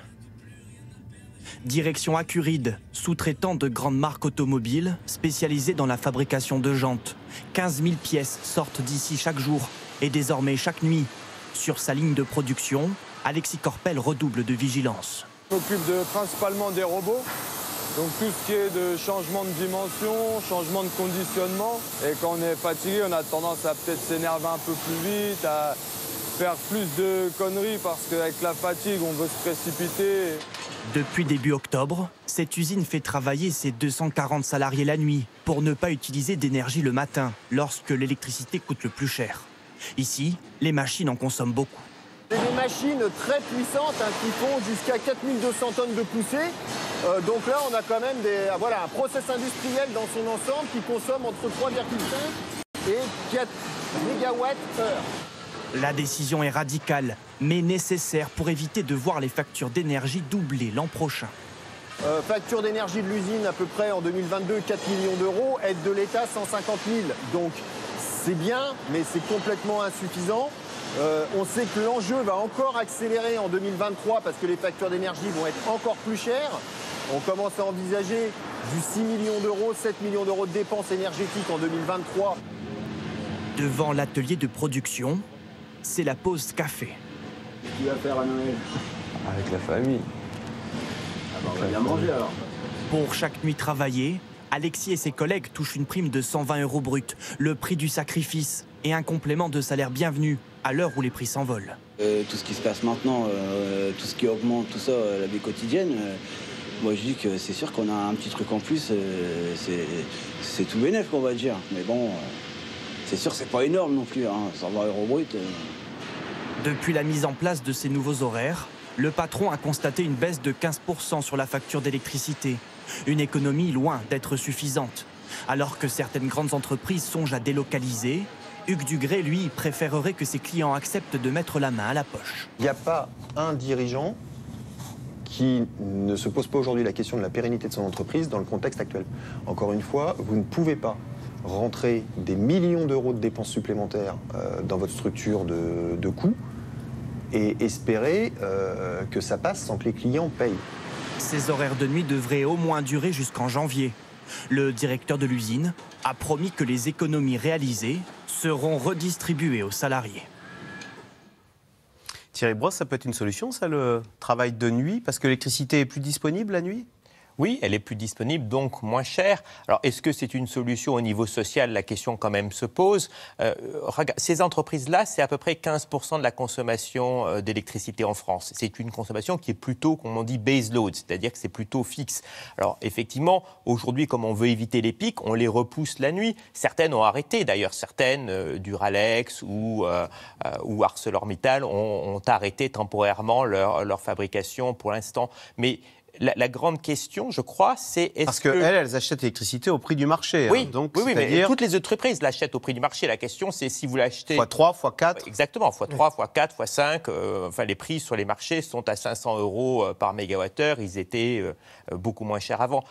Direction Acuride, sous-traitant de grandes marques automobiles spécialisées dans la fabrication de jantes. 15 000 pièces sortent d'ici chaque jour et désormais chaque nuit. Sur sa ligne de production, Alexis Corpel redouble de vigilance. Je m'occupe principalement des robots, donc tout ce qui est de changement de dimension, changement de conditionnement. Et quand on est fatigué, on a tendance à peut-être s'énerver un peu plus vite, à faire plus de conneries parce qu'avec la fatigue, on veut se précipiter. Depuis début octobre, cette usine fait travailler ses 240 salariés la nuit pour ne pas utiliser d'énergie le matin, lorsque l'électricité coûte le plus cher. Ici, les machines en consomment beaucoup. C'est des machines très puissantes hein, qui font jusqu'à 4200 tonnes de poussée. Euh, donc là, on a quand même des, ah, voilà, un process industriel dans son ensemble qui consomme entre 3,5 et 4 mégawatts la décision est radicale, mais nécessaire pour éviter de voir les factures d'énergie doubler l'an prochain. Euh, facture d'énergie de l'usine à peu près en 2022, 4 millions d'euros, aide de l'État 150 000. Donc c'est bien, mais c'est complètement insuffisant. Euh, on sait que l'enjeu va encore accélérer en 2023 parce que les factures d'énergie vont être encore plus chères. On commence à envisager du 6 millions d'euros, 7 millions d'euros de dépenses énergétiques en 2023. Devant l'atelier de production, c'est la pause café. Qu'est-ce que tu faire à Noël Avec la famille. Ah bah, on va bien manger alors. Pour chaque nuit travaillée, Alexis et ses collègues touchent une prime de 120 euros brut, le prix du sacrifice et un complément de salaire bienvenu à l'heure où les prix s'envolent. Euh, tout ce qui se passe maintenant, euh, tout ce qui augmente, tout ça, euh, la vie quotidienne, moi je dis que c'est sûr qu'on a un petit truc en plus, c'est tout bénéf qu'on va dire. Mais bon. C'est sûr, c'est pas énorme non plus, hein, 120 euros brut. Euh. Depuis la mise en place de ces nouveaux horaires, le patron a constaté une baisse de 15% sur la facture d'électricité. Une économie loin d'être suffisante. Alors que certaines grandes entreprises songent à délocaliser, Hugues Dugré, lui, préférerait que ses clients acceptent de mettre la main à la poche. Il n'y a pas un dirigeant qui ne se pose pas aujourd'hui la question de la pérennité de son entreprise dans le contexte actuel. Encore une fois, vous ne pouvez pas rentrer des millions d'euros de dépenses supplémentaires euh, dans votre structure de, de coûts et espérer euh, que ça passe sans que les clients payent. Ces horaires de nuit devraient au moins durer jusqu'en janvier. Le directeur de l'usine a promis que les économies réalisées seront redistribuées aux salariés. Thierry Brosse, ça peut être une solution, ça, le travail de nuit, parce que l'électricité est plus disponible la nuit oui, elle est plus disponible, donc moins chère. Alors, est-ce que c'est une solution au niveau social La question quand même se pose. Euh, ces entreprises-là, c'est à peu près 15% de la consommation euh, d'électricité en France. C'est une consommation qui est plutôt, comme on dit, baseload c'est-à-dire que c'est plutôt fixe. Alors, effectivement, aujourd'hui, comme on veut éviter les pics, on les repousse la nuit. Certaines ont arrêté, d'ailleurs, certaines, euh, Duralex ou, ou ArcelorMittal, ont, ont arrêté temporairement leur, leur fabrication pour l'instant. Mais la, grande question, je crois, c'est est-ce Parce que, Elles, achètent l'électricité au prix du marché. Hein. Oui, donc, oui, oui mais toutes les entreprises l'achètent au prix du marché. La question, c'est si vous l'achetez... x 3, x 4 Exactement, x 3, x 4, x 5. enfin, les prix sur les marchés sont à 500 euros euh, par mégawattheure. Ils étaient euh, euh, beaucoup moins chers avant.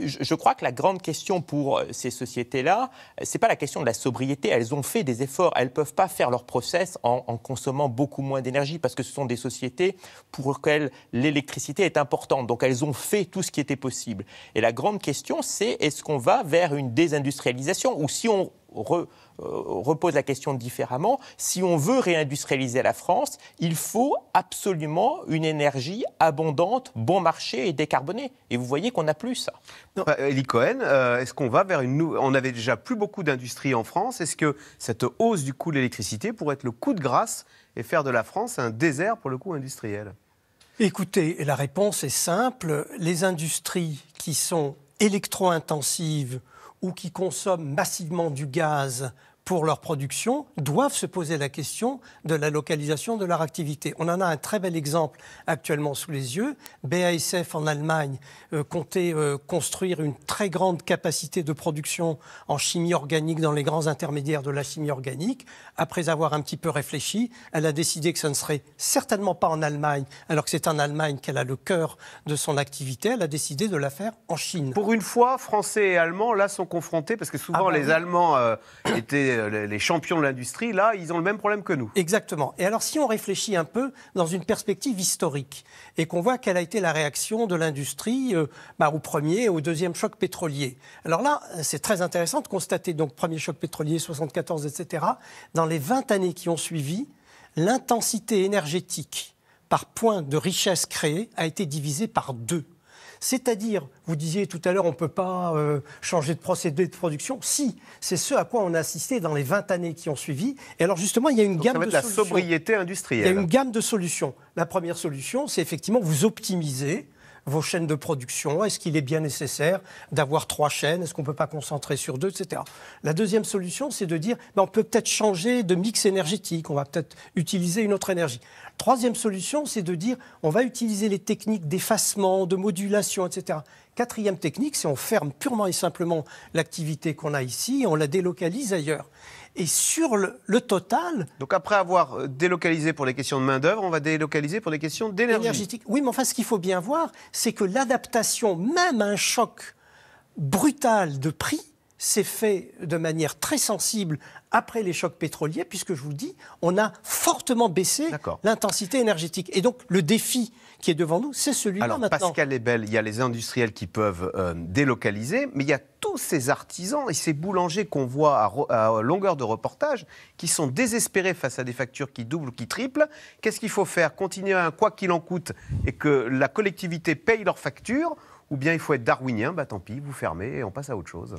Je, crois que la grande question pour ces sociétés-là, c'est pas la question de la sobriété. Elles ont fait des efforts. Elles peuvent pas faire leur process en, en consommant beaucoup moins d'énergie parce que ce sont des sociétés pour lesquelles l'électricité est importante. Donc, elles ont fait tout ce qui était possible. Et la grande question, c'est est-ce qu'on va vers une désindustrialisation Ou si on euh, repose la question différemment, si on veut réindustrialiser la France, il faut absolument une énergie abondante, bon marché et décarbonée. Et vous voyez qu'on n'a plus ça. Élie bah, Cohen, euh, est-ce qu'on va vers une On n'avait déjà plus beaucoup d'industries en France. Est-ce que cette hausse du coût de l'électricité pourrait être le coup de grâce et faire de la France un désert, pour le coût industriel Écoutez, la réponse est simple. Les industries qui sont électro-intensives ou qui consomment massivement du gaz pour leur production doivent se poser la question de la localisation de leur activité. On en a un très bel exemple actuellement sous les yeux. BASF en Allemagne euh, comptait euh, construire une très grande capacité de production en chimie organique dans les grands intermédiaires de la chimie organique. Après avoir un petit peu réfléchi, elle a décidé que ce ne serait certainement pas en Allemagne, alors que c'est en Allemagne qu'elle a le cœur de son activité. Elle a décidé de la faire en Chine. Pour une fois, Français et Allemands, là, sont confrontés, parce que souvent ah bah les Allemands euh, étaient euh, les, champions de l'industrie, là, ils ont le même problème que nous. Exactement. Et alors, si on réfléchit un peu dans une perspective historique et qu'on voit quelle a été la réaction de l'industrie euh, bah, au premier et au deuxième choc pétrolier. Alors là, c'est très intéressant de constater, donc, premier choc pétrolier, 74, etc. Dans les 20 années qui ont suivi, l'intensité énergétique par point de richesse créée a été divisée par deux. C'est-à-dire, vous disiez tout à l'heure, on ne peut pas euh, changer de procédé de production. Si, c'est ce à quoi on a assisté dans les 20 années qui ont suivi. Et alors justement, il y a une gamme ça de la sobriété industrielle. Il y a une gamme de solutions. La première solution, c'est effectivement vous optimiser vos chaînes de production Est-ce qu'il est bien nécessaire d'avoir trois chaînes Est-ce qu'on ne peut pas concentrer sur deux, etc. La deuxième solution, c'est de dire ben, on peut peut-être changer de mix énergétique, on va peut-être utiliser une autre énergie. Troisième solution, c'est de dire on va utiliser les techniques d'effacement, de modulation, etc. Quatrième technique, c'est on ferme purement et simplement l'activité qu'on a ici et on la délocalise ailleurs. Et sur le, total. Donc après avoir euh, délocalisé pour les questions de main-d'œuvre, on va délocaliser pour les questions d'énergie. Oui, mais enfin, ce qu'il faut bien voir, c'est que l'adaptation, même à un choc brutal de prix, s'est fait de manière très sensible après les chocs pétroliers, puisque je vous le dis, on a fortement baissé l'intensité énergétique. Et donc le défi qui est devant nous, c'est celui-là Alors, Pascal est belle, il y a les industriels qui peuvent euh, délocaliser, mais il y a tous ces artisans et ces boulangers qu'on voit à, longueur de reportage qui sont désespérés face à des factures qui doublent ou qui triplent. Qu'est-ce qu'il faut faire Continuer à quoi qu'il en coûte et que la collectivité paye leurs factures ou bien il faut être darwinien, bah tant pis, vous fermez et on passe à autre chose.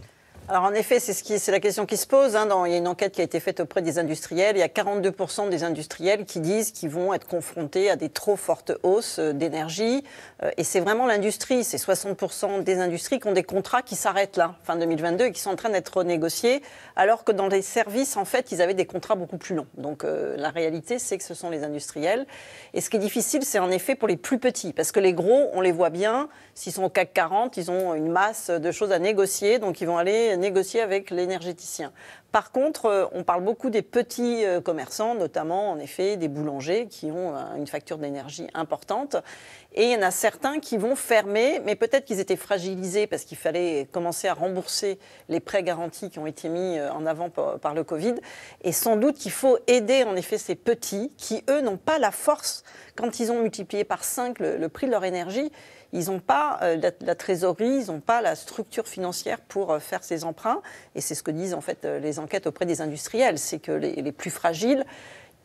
Alors en effet, c'est ce la question qui se pose. Hein, il y a une enquête qui a été faite auprès des industriels. Il y a 42% des industriels qui disent qu'ils vont être confrontés à des trop fortes hausses euh, d'énergie. Euh, et c'est vraiment l'industrie. C'est 60% des industries qui ont des contrats qui s'arrêtent là, fin 2022, et qui sont en train d'être négociés, alors que dans les services, en fait, ils avaient des contrats beaucoup plus longs. Donc euh, la réalité, c'est que ce sont les industriels. Et ce qui est difficile, c'est en effet pour les plus petits, parce que les gros, on les voit bien, s'ils sont au CAC 40, ils ont une masse de choses à négocier, donc ils vont aller négocier avec l'énergéticien. Par contre, euh, on parle beaucoup des petits euh, commerçants, notamment en effet des boulangers qui ont euh, une facture d'énergie importante. Et il y en a certains qui vont fermer, mais peut-être qu'ils étaient fragilisés parce qu'il fallait commencer à rembourser les prêts garantis qui ont été mis en avant par le Covid. Et sans doute qu'il faut aider en effet ces petits qui, eux, n'ont pas la force quand ils ont multiplié par 5 le, le prix de leur énergie ils n'ont pas euh, la, trésorerie, ils n'ont pas la structure financière pour euh, faire ces emprunts. Et c'est ce que disent en fait euh, les enquêtes auprès des industriels, c'est que les plus fragiles,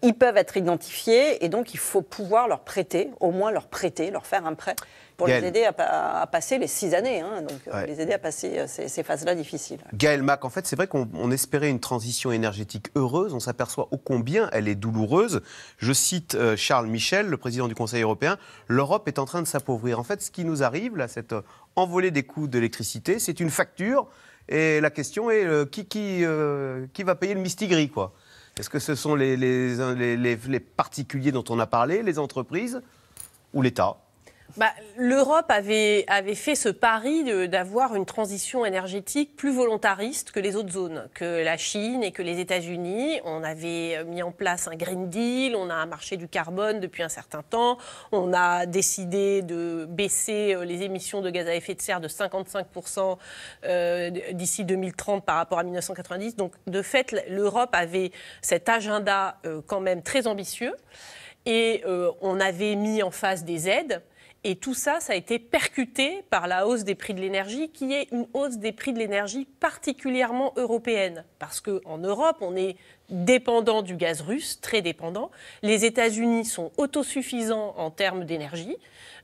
ils peuvent être identifiés et donc il faut pouvoir leur prêter, au moins leur prêter, leur faire un prêt pour les aider à, passer les six années, hein, donc euh, les aider à passer euh, ces, phases-là difficiles. Gaël Mac, en fait, c'est vrai qu'on espérait une transition énergétique heureuse, on s'aperçoit ô combien elle est douloureuse. Je cite euh, Charles Michel, le président du Conseil européen, l'Europe est en train de s'appauvrir. En fait, ce qui nous arrive, là, cette envolée des coûts d'électricité, c'est une facture, et la question est qui, qui, qui va payer le mistigris, quoi est-ce que ce sont les, particuliers dont on a parlé, les entreprises ou l'État bah, L'Europe avait, avait, fait ce pari d'avoir une transition énergétique plus volontariste que les autres zones, que la Chine et que les États-Unis. On avait mis en place un Green Deal, on a un marché du carbone depuis un certain temps, on a décidé de baisser euh, les émissions de gaz à effet de serre de 55% euh, d'ici 2030 par rapport à 1990. Donc de fait, l'Europe avait cet agenda euh, quand même très ambitieux et on avait mis en face des aides. Et tout ça, ça a été percuté par la hausse des prix de l'énergie, qui est une hausse des prix de l'énergie particulièrement européenne. Parce qu'en Europe, on est dépendant du gaz russe, très dépendant. Les États-Unis sont autosuffisants en termes d'énergie,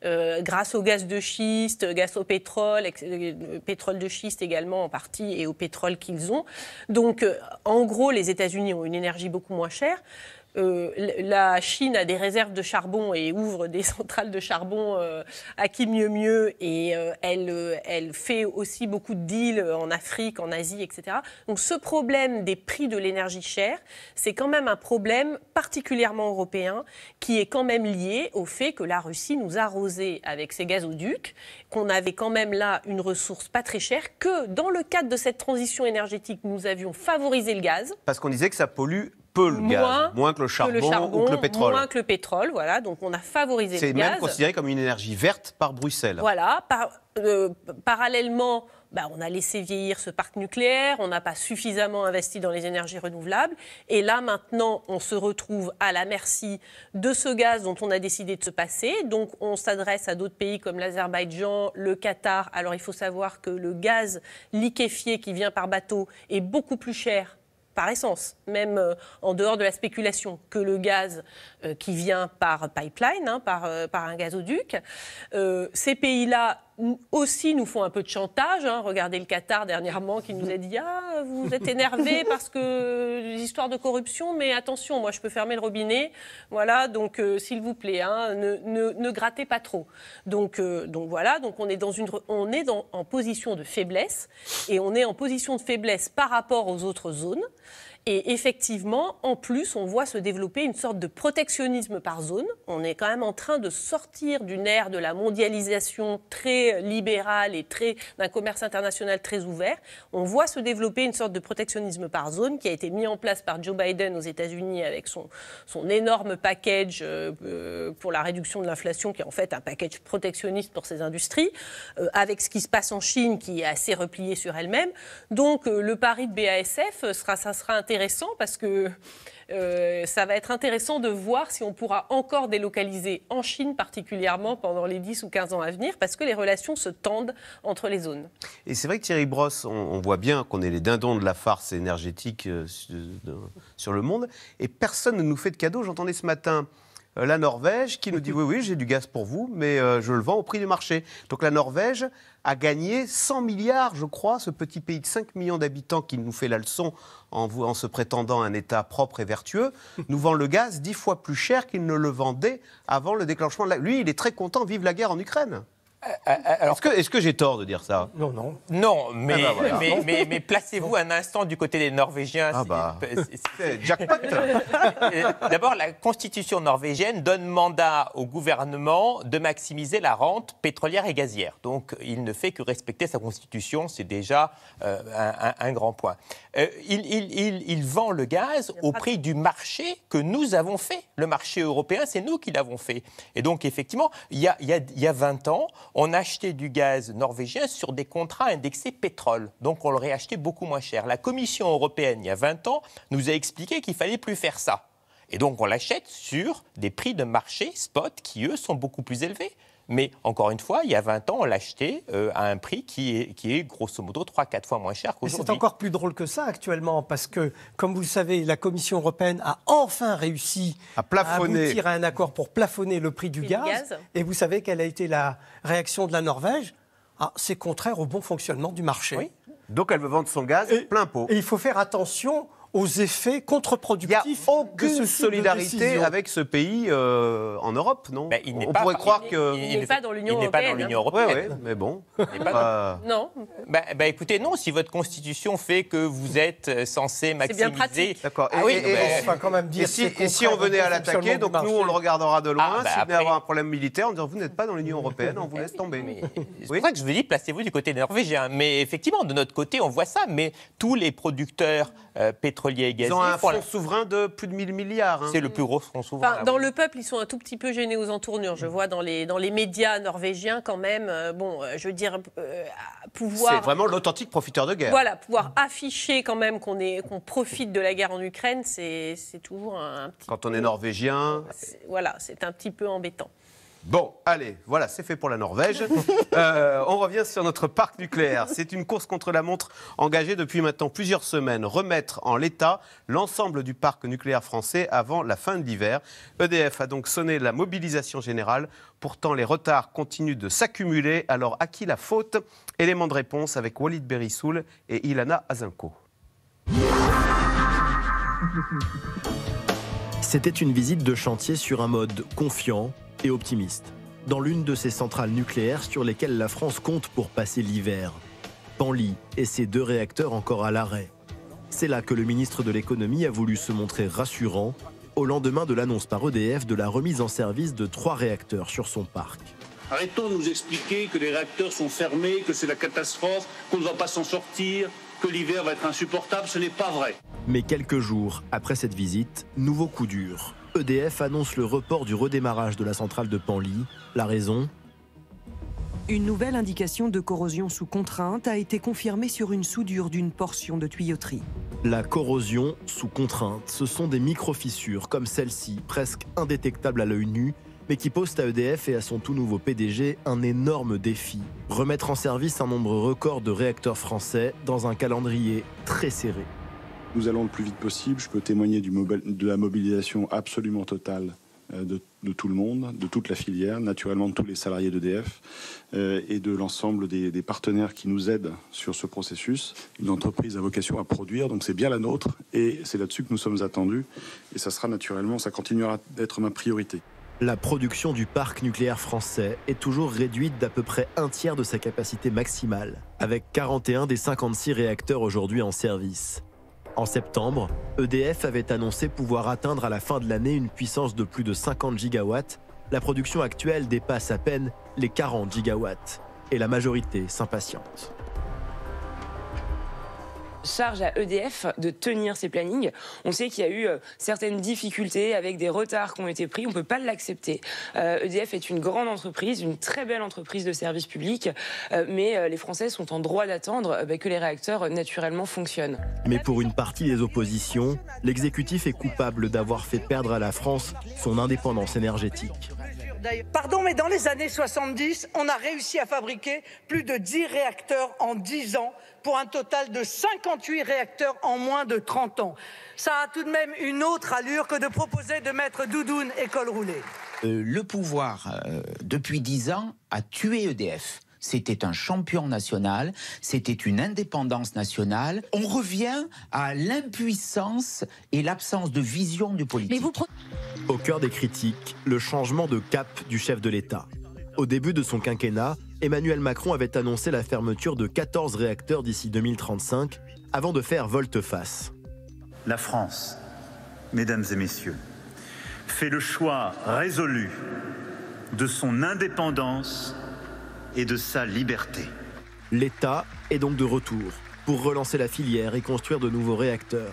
euh, grâce au gaz de schiste, gaz au pétrole, euh, pétrole de schiste également en partie, et au pétrole qu'ils ont. Donc, euh, en gros, les États-Unis ont une énergie beaucoup moins chère. Euh, la Chine a des réserves de charbon et ouvre des centrales de charbon euh, à qui mieux mieux et euh, elle, elle fait aussi beaucoup de deals en Afrique, en Asie, etc. Donc ce problème des prix de l'énergie chère, c'est quand même un problème particulièrement européen qui est quand même lié au fait que la Russie nous a arrosait avec ses gazoducs, qu'on avait quand même là une ressource pas très chère, que dans le cadre de cette transition énergétique, nous avions favorisé le gaz. Parce qu'on disait que ça pollue peu le moins gaz, moins que le, charbon, ou que le pétrole. Moins que le pétrole, voilà. Donc on a favorisé le gaz. C'est même considéré comme une énergie verte par Bruxelles. Voilà. Euh, parallèlement, bah, on a laissé vieillir ce parc nucléaire, on n'a pas suffisamment investi dans les énergies renouvelables. Et là, maintenant, on se retrouve à la merci de ce gaz dont on a décidé de se passer. Donc, on s'adresse à d'autres pays comme l'Azerbaïdjan, le Qatar. Alors, il faut savoir que le gaz liquéfié qui vient par bateau est beaucoup plus cher par essence, même euh, en dehors de la spéculation, que le gaz euh, qui vient par pipeline, hein, par, euh, par un gazoduc. ces pays-là aussi nous font un peu de chantage. Hein. Regardez le Qatar dernièrement qui nous a dit Ah, vous êtes énervé parce que l'histoire de corruption, mais attention, moi je peux fermer le robinet. Voilà, donc euh, s'il vous plaît, hein, ne, grattez pas trop. Donc, euh, donc voilà, donc on est, dans une, on est en position de faiblesse et on est en position de faiblesse par rapport aux autres zones. Et effectivement, en plus, on voit se développer une sorte de protectionnisme par zone. On est quand même en train de sortir d'une ère de la mondialisation très libérale et très d'un commerce international très ouvert. On voit se développer une sorte de protectionnisme par zone qui a été mis en place par Joe Biden aux États-Unis avec son, son énorme package euh, euh, pour la réduction de l'inflation, qui est en fait un package protectionniste pour ses industries, euh, avec ce qui se passe en Chine qui est assez replié sur elle-même. Donc le pari de BASF sera, ça sera intéressant intéressant parce que euh, ça va être intéressant de voir si on pourra encore délocaliser en Chine particulièrement pendant les 10 ou 15 ans à venir parce que les relations se tendent entre les zones. Et c'est vrai que Thierry Brosse, on, voit bien qu'on est les dindons de la farce énergétique euh, sur le monde et personne ne nous fait de cadeau. J'entendais ce matin euh, la Norvège qui nous dit oui, oui, j'ai du gaz pour vous, mais euh, je le vends au prix du marché. Donc la Norvège a gagné 100 milliards, je crois, ce petit pays de 5 millions d'habitants qui nous fait la leçon en, en, se prétendant un État propre et vertueux, nous vend le gaz 10 fois plus cher qu'il ne le vendait avant le déclenchement de la... Lui, il est très content, vive la guerre en Ukraine. Euh, euh, est-ce que, j'ai tort de dire ça Non, non. Non, ah bah mais, placez-vous un instant du côté des Norvégiens. Ah bah, C'est jackpot euh, D'abord, la constitution norvégienne donne mandat au gouvernement de maximiser la rente pétrolière et gazière. Donc, il ne fait que respecter sa constitution. C'est déjà un, grand point. il, vend le gaz au prix du marché que nous avons fait. Le marché européen, c'est nous qui l'avons fait. Et donc, effectivement, il y a, il y a 20 ans, on achetait du gaz norvégien sur des contrats indexés pétrole. Donc on le acheté beaucoup moins cher. La Commission européenne, il y a 20 ans, nous a expliqué qu'il fallait plus faire ça. Et donc on l'achète sur des prix de marché spot qui, eux, sont beaucoup plus élevés. Mais encore une fois, il y a 20 ans, on l'achetait euh, à un prix qui est, qui est grosso modo 3-4 fois moins cher qu'aujourd'hui. C'est encore plus drôle que ça actuellement, parce que, comme vous le savez, la Commission européenne a enfin réussi à, plafonner. à aboutir à un accord pour plafonner le prix du gaz. Et vous savez quelle a été la réaction de la Norvège ah, C'est contraire au bon fonctionnement du marché. Donc elle veut vendre son gaz plein pot. Et il faut faire attention aux effets contre-productifs. Il n'y a aucune solidarité avec ce pays euh, en Europe, non On pourrait croire qu'il n'est pas dans l'Union européenne. Pas dans l'Union hein. européenne. mais bon. Non. Ben, écoutez, non, si votre constitution fait que vous êtes euh, censé maximiser. C'est bien D'accord. Ah et, quand même dire si, on venait à l'attaquer, donc nous on le regardera de loin. Ah, si bah, avoir un problème militaire, on dirait vous n'êtes pas dans l'Union européenne, on hein, vous laisse tomber. C'est pour ça que je vous dis placez-vous du côté norvégien. Mais effectivement, de notre côté, on voit ça. Mais tous les producteurs pétroliers euh, ils ont un fonds souverain de plus de 1000 milliards. Hein. C'est le plus gros fonds souverain. Ah dans le peuple, ils sont un tout petit peu gênés aux entournures. Je vois dans les, dans les médias norvégiens quand même, euh, bon, euh, je veux dire, euh, pouvoir... C'est vraiment l'authentique profiteur de guerre. Voilà, pouvoir afficher quand même qu'on qu'on profite de la guerre en Ukraine, c'est toujours un, petit Quand on est norvégien... voilà, c'est un petit peu embêtant. Bon, allez, voilà, c'est fait pour la Norvège. Euh, on revient sur notre parc nucléaire. C'est une course contre la montre engagée depuis maintenant plusieurs semaines. Remettre en l'état l'ensemble du parc nucléaire français avant la fin de l'hiver. EDF a donc sonné la mobilisation générale. Pourtant, les retards continuent de s'accumuler. Alors, à qui la faute Élément de réponse avec Walid Berissoul et Ilana Azinko. C'était une visite de chantier sur un mode confiant et optimiste dans l'une de ces centrales nucléaires sur lesquelles la France compte pour passer l'hiver. Panly et ses deux réacteurs encore à l'arrêt. C'est là que le ministre de l'économie a voulu se montrer rassurant au lendemain de l'annonce par EDF de la remise en service de trois réacteurs sur son parc. Arrêtons de nous expliquer que les réacteurs sont fermés, que c'est la catastrophe, qu'on ne va pas s'en sortir, que l'hiver va être insupportable, ce n'est pas vrai. Mais quelques jours après cette visite, nouveau coup dur. EDF annonce le report du redémarrage de la centrale de Panly. La raison une nouvelle indication de corrosion sous contrainte a été confirmée sur une soudure d'une portion de tuyauterie. La corrosion sous contrainte, ce sont des micro-fissures comme celle-ci, presque indétectables à l'œil nu, mais qui posent à EDF et à son tout nouveau PDG un énorme défi. Remettre en service un nombre record de réacteurs français dans un calendrier très serré. Nous allons le plus vite possible. Je peux témoigner de la mobilisation absolument totale euh, de, tout le monde, de toute la filière, naturellement de tous les salariés d'EDF euh, et de l'ensemble des, partenaires qui nous aident sur ce processus. Une entreprise a vocation à produire, donc c'est bien la nôtre et c'est là-dessus que nous sommes attendus. Et ça sera naturellement, ça continuera d'être ma priorité. La production du parc nucléaire français est toujours réduite d'à peu près un tiers de sa capacité maximale, avec 41 des 56 réacteurs aujourd'hui en service. En septembre, EDF avait annoncé pouvoir atteindre à la fin de l'année une puissance de plus de 50 gigawatts. La production actuelle dépasse à peine les 40 gigawatts et la majorité s'impatiente charge à EDF de tenir ses plannings. On sait qu'il y a eu euh, certaines difficultés avec des retards qui ont été pris. On ne peut pas l'accepter. EDF euh, e est une grande entreprise, une très belle entreprise de services public, euh, mais les Français sont en droit d'attendre bah, que les réacteurs naturellement fonctionnent. Mais pour une partie des oppositions, l'exécutif est coupable d'avoir fait perdre à la France son indépendance énergétique. Pardon, mais dans les années 70, on a réussi à fabriquer plus de 10 réacteurs en 10 ans pour un total de 58 réacteurs en moins de 30 ans. Ça a tout de même une autre allure que de proposer de mettre doudoun école col euh, le pouvoir, euh, depuis 10 ans, a tué EDF. C'était un champion national, c'était une indépendance nationale. On revient à l'impuissance et l'absence de vision du politique. Au cœur des critiques, le changement de cap du chef de l'État. Au début de son quinquennat, Emmanuel Macron avait annoncé la fermeture de 14 réacteurs d'ici 2035 avant de faire volte-face. La France, mesdames et messieurs, fait le choix résolu de son indépendance et de sa liberté. L'État est donc de retour pour relancer la filière et construire de nouveaux réacteurs.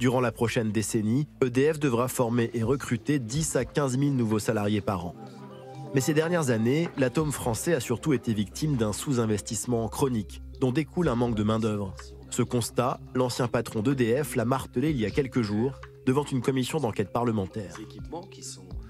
Durant la prochaine décennie, EDF devra former et recruter 10 à 15 000 nouveaux salariés par an. Mais ces dernières années, l'atome français a surtout été victime d'un sous-investissement chronique, dont découle un manque de main-d'œuvre. Ce constat, l'ancien patron d'EDF l'a martelé il y a quelques jours devant une commission d'enquête parlementaire.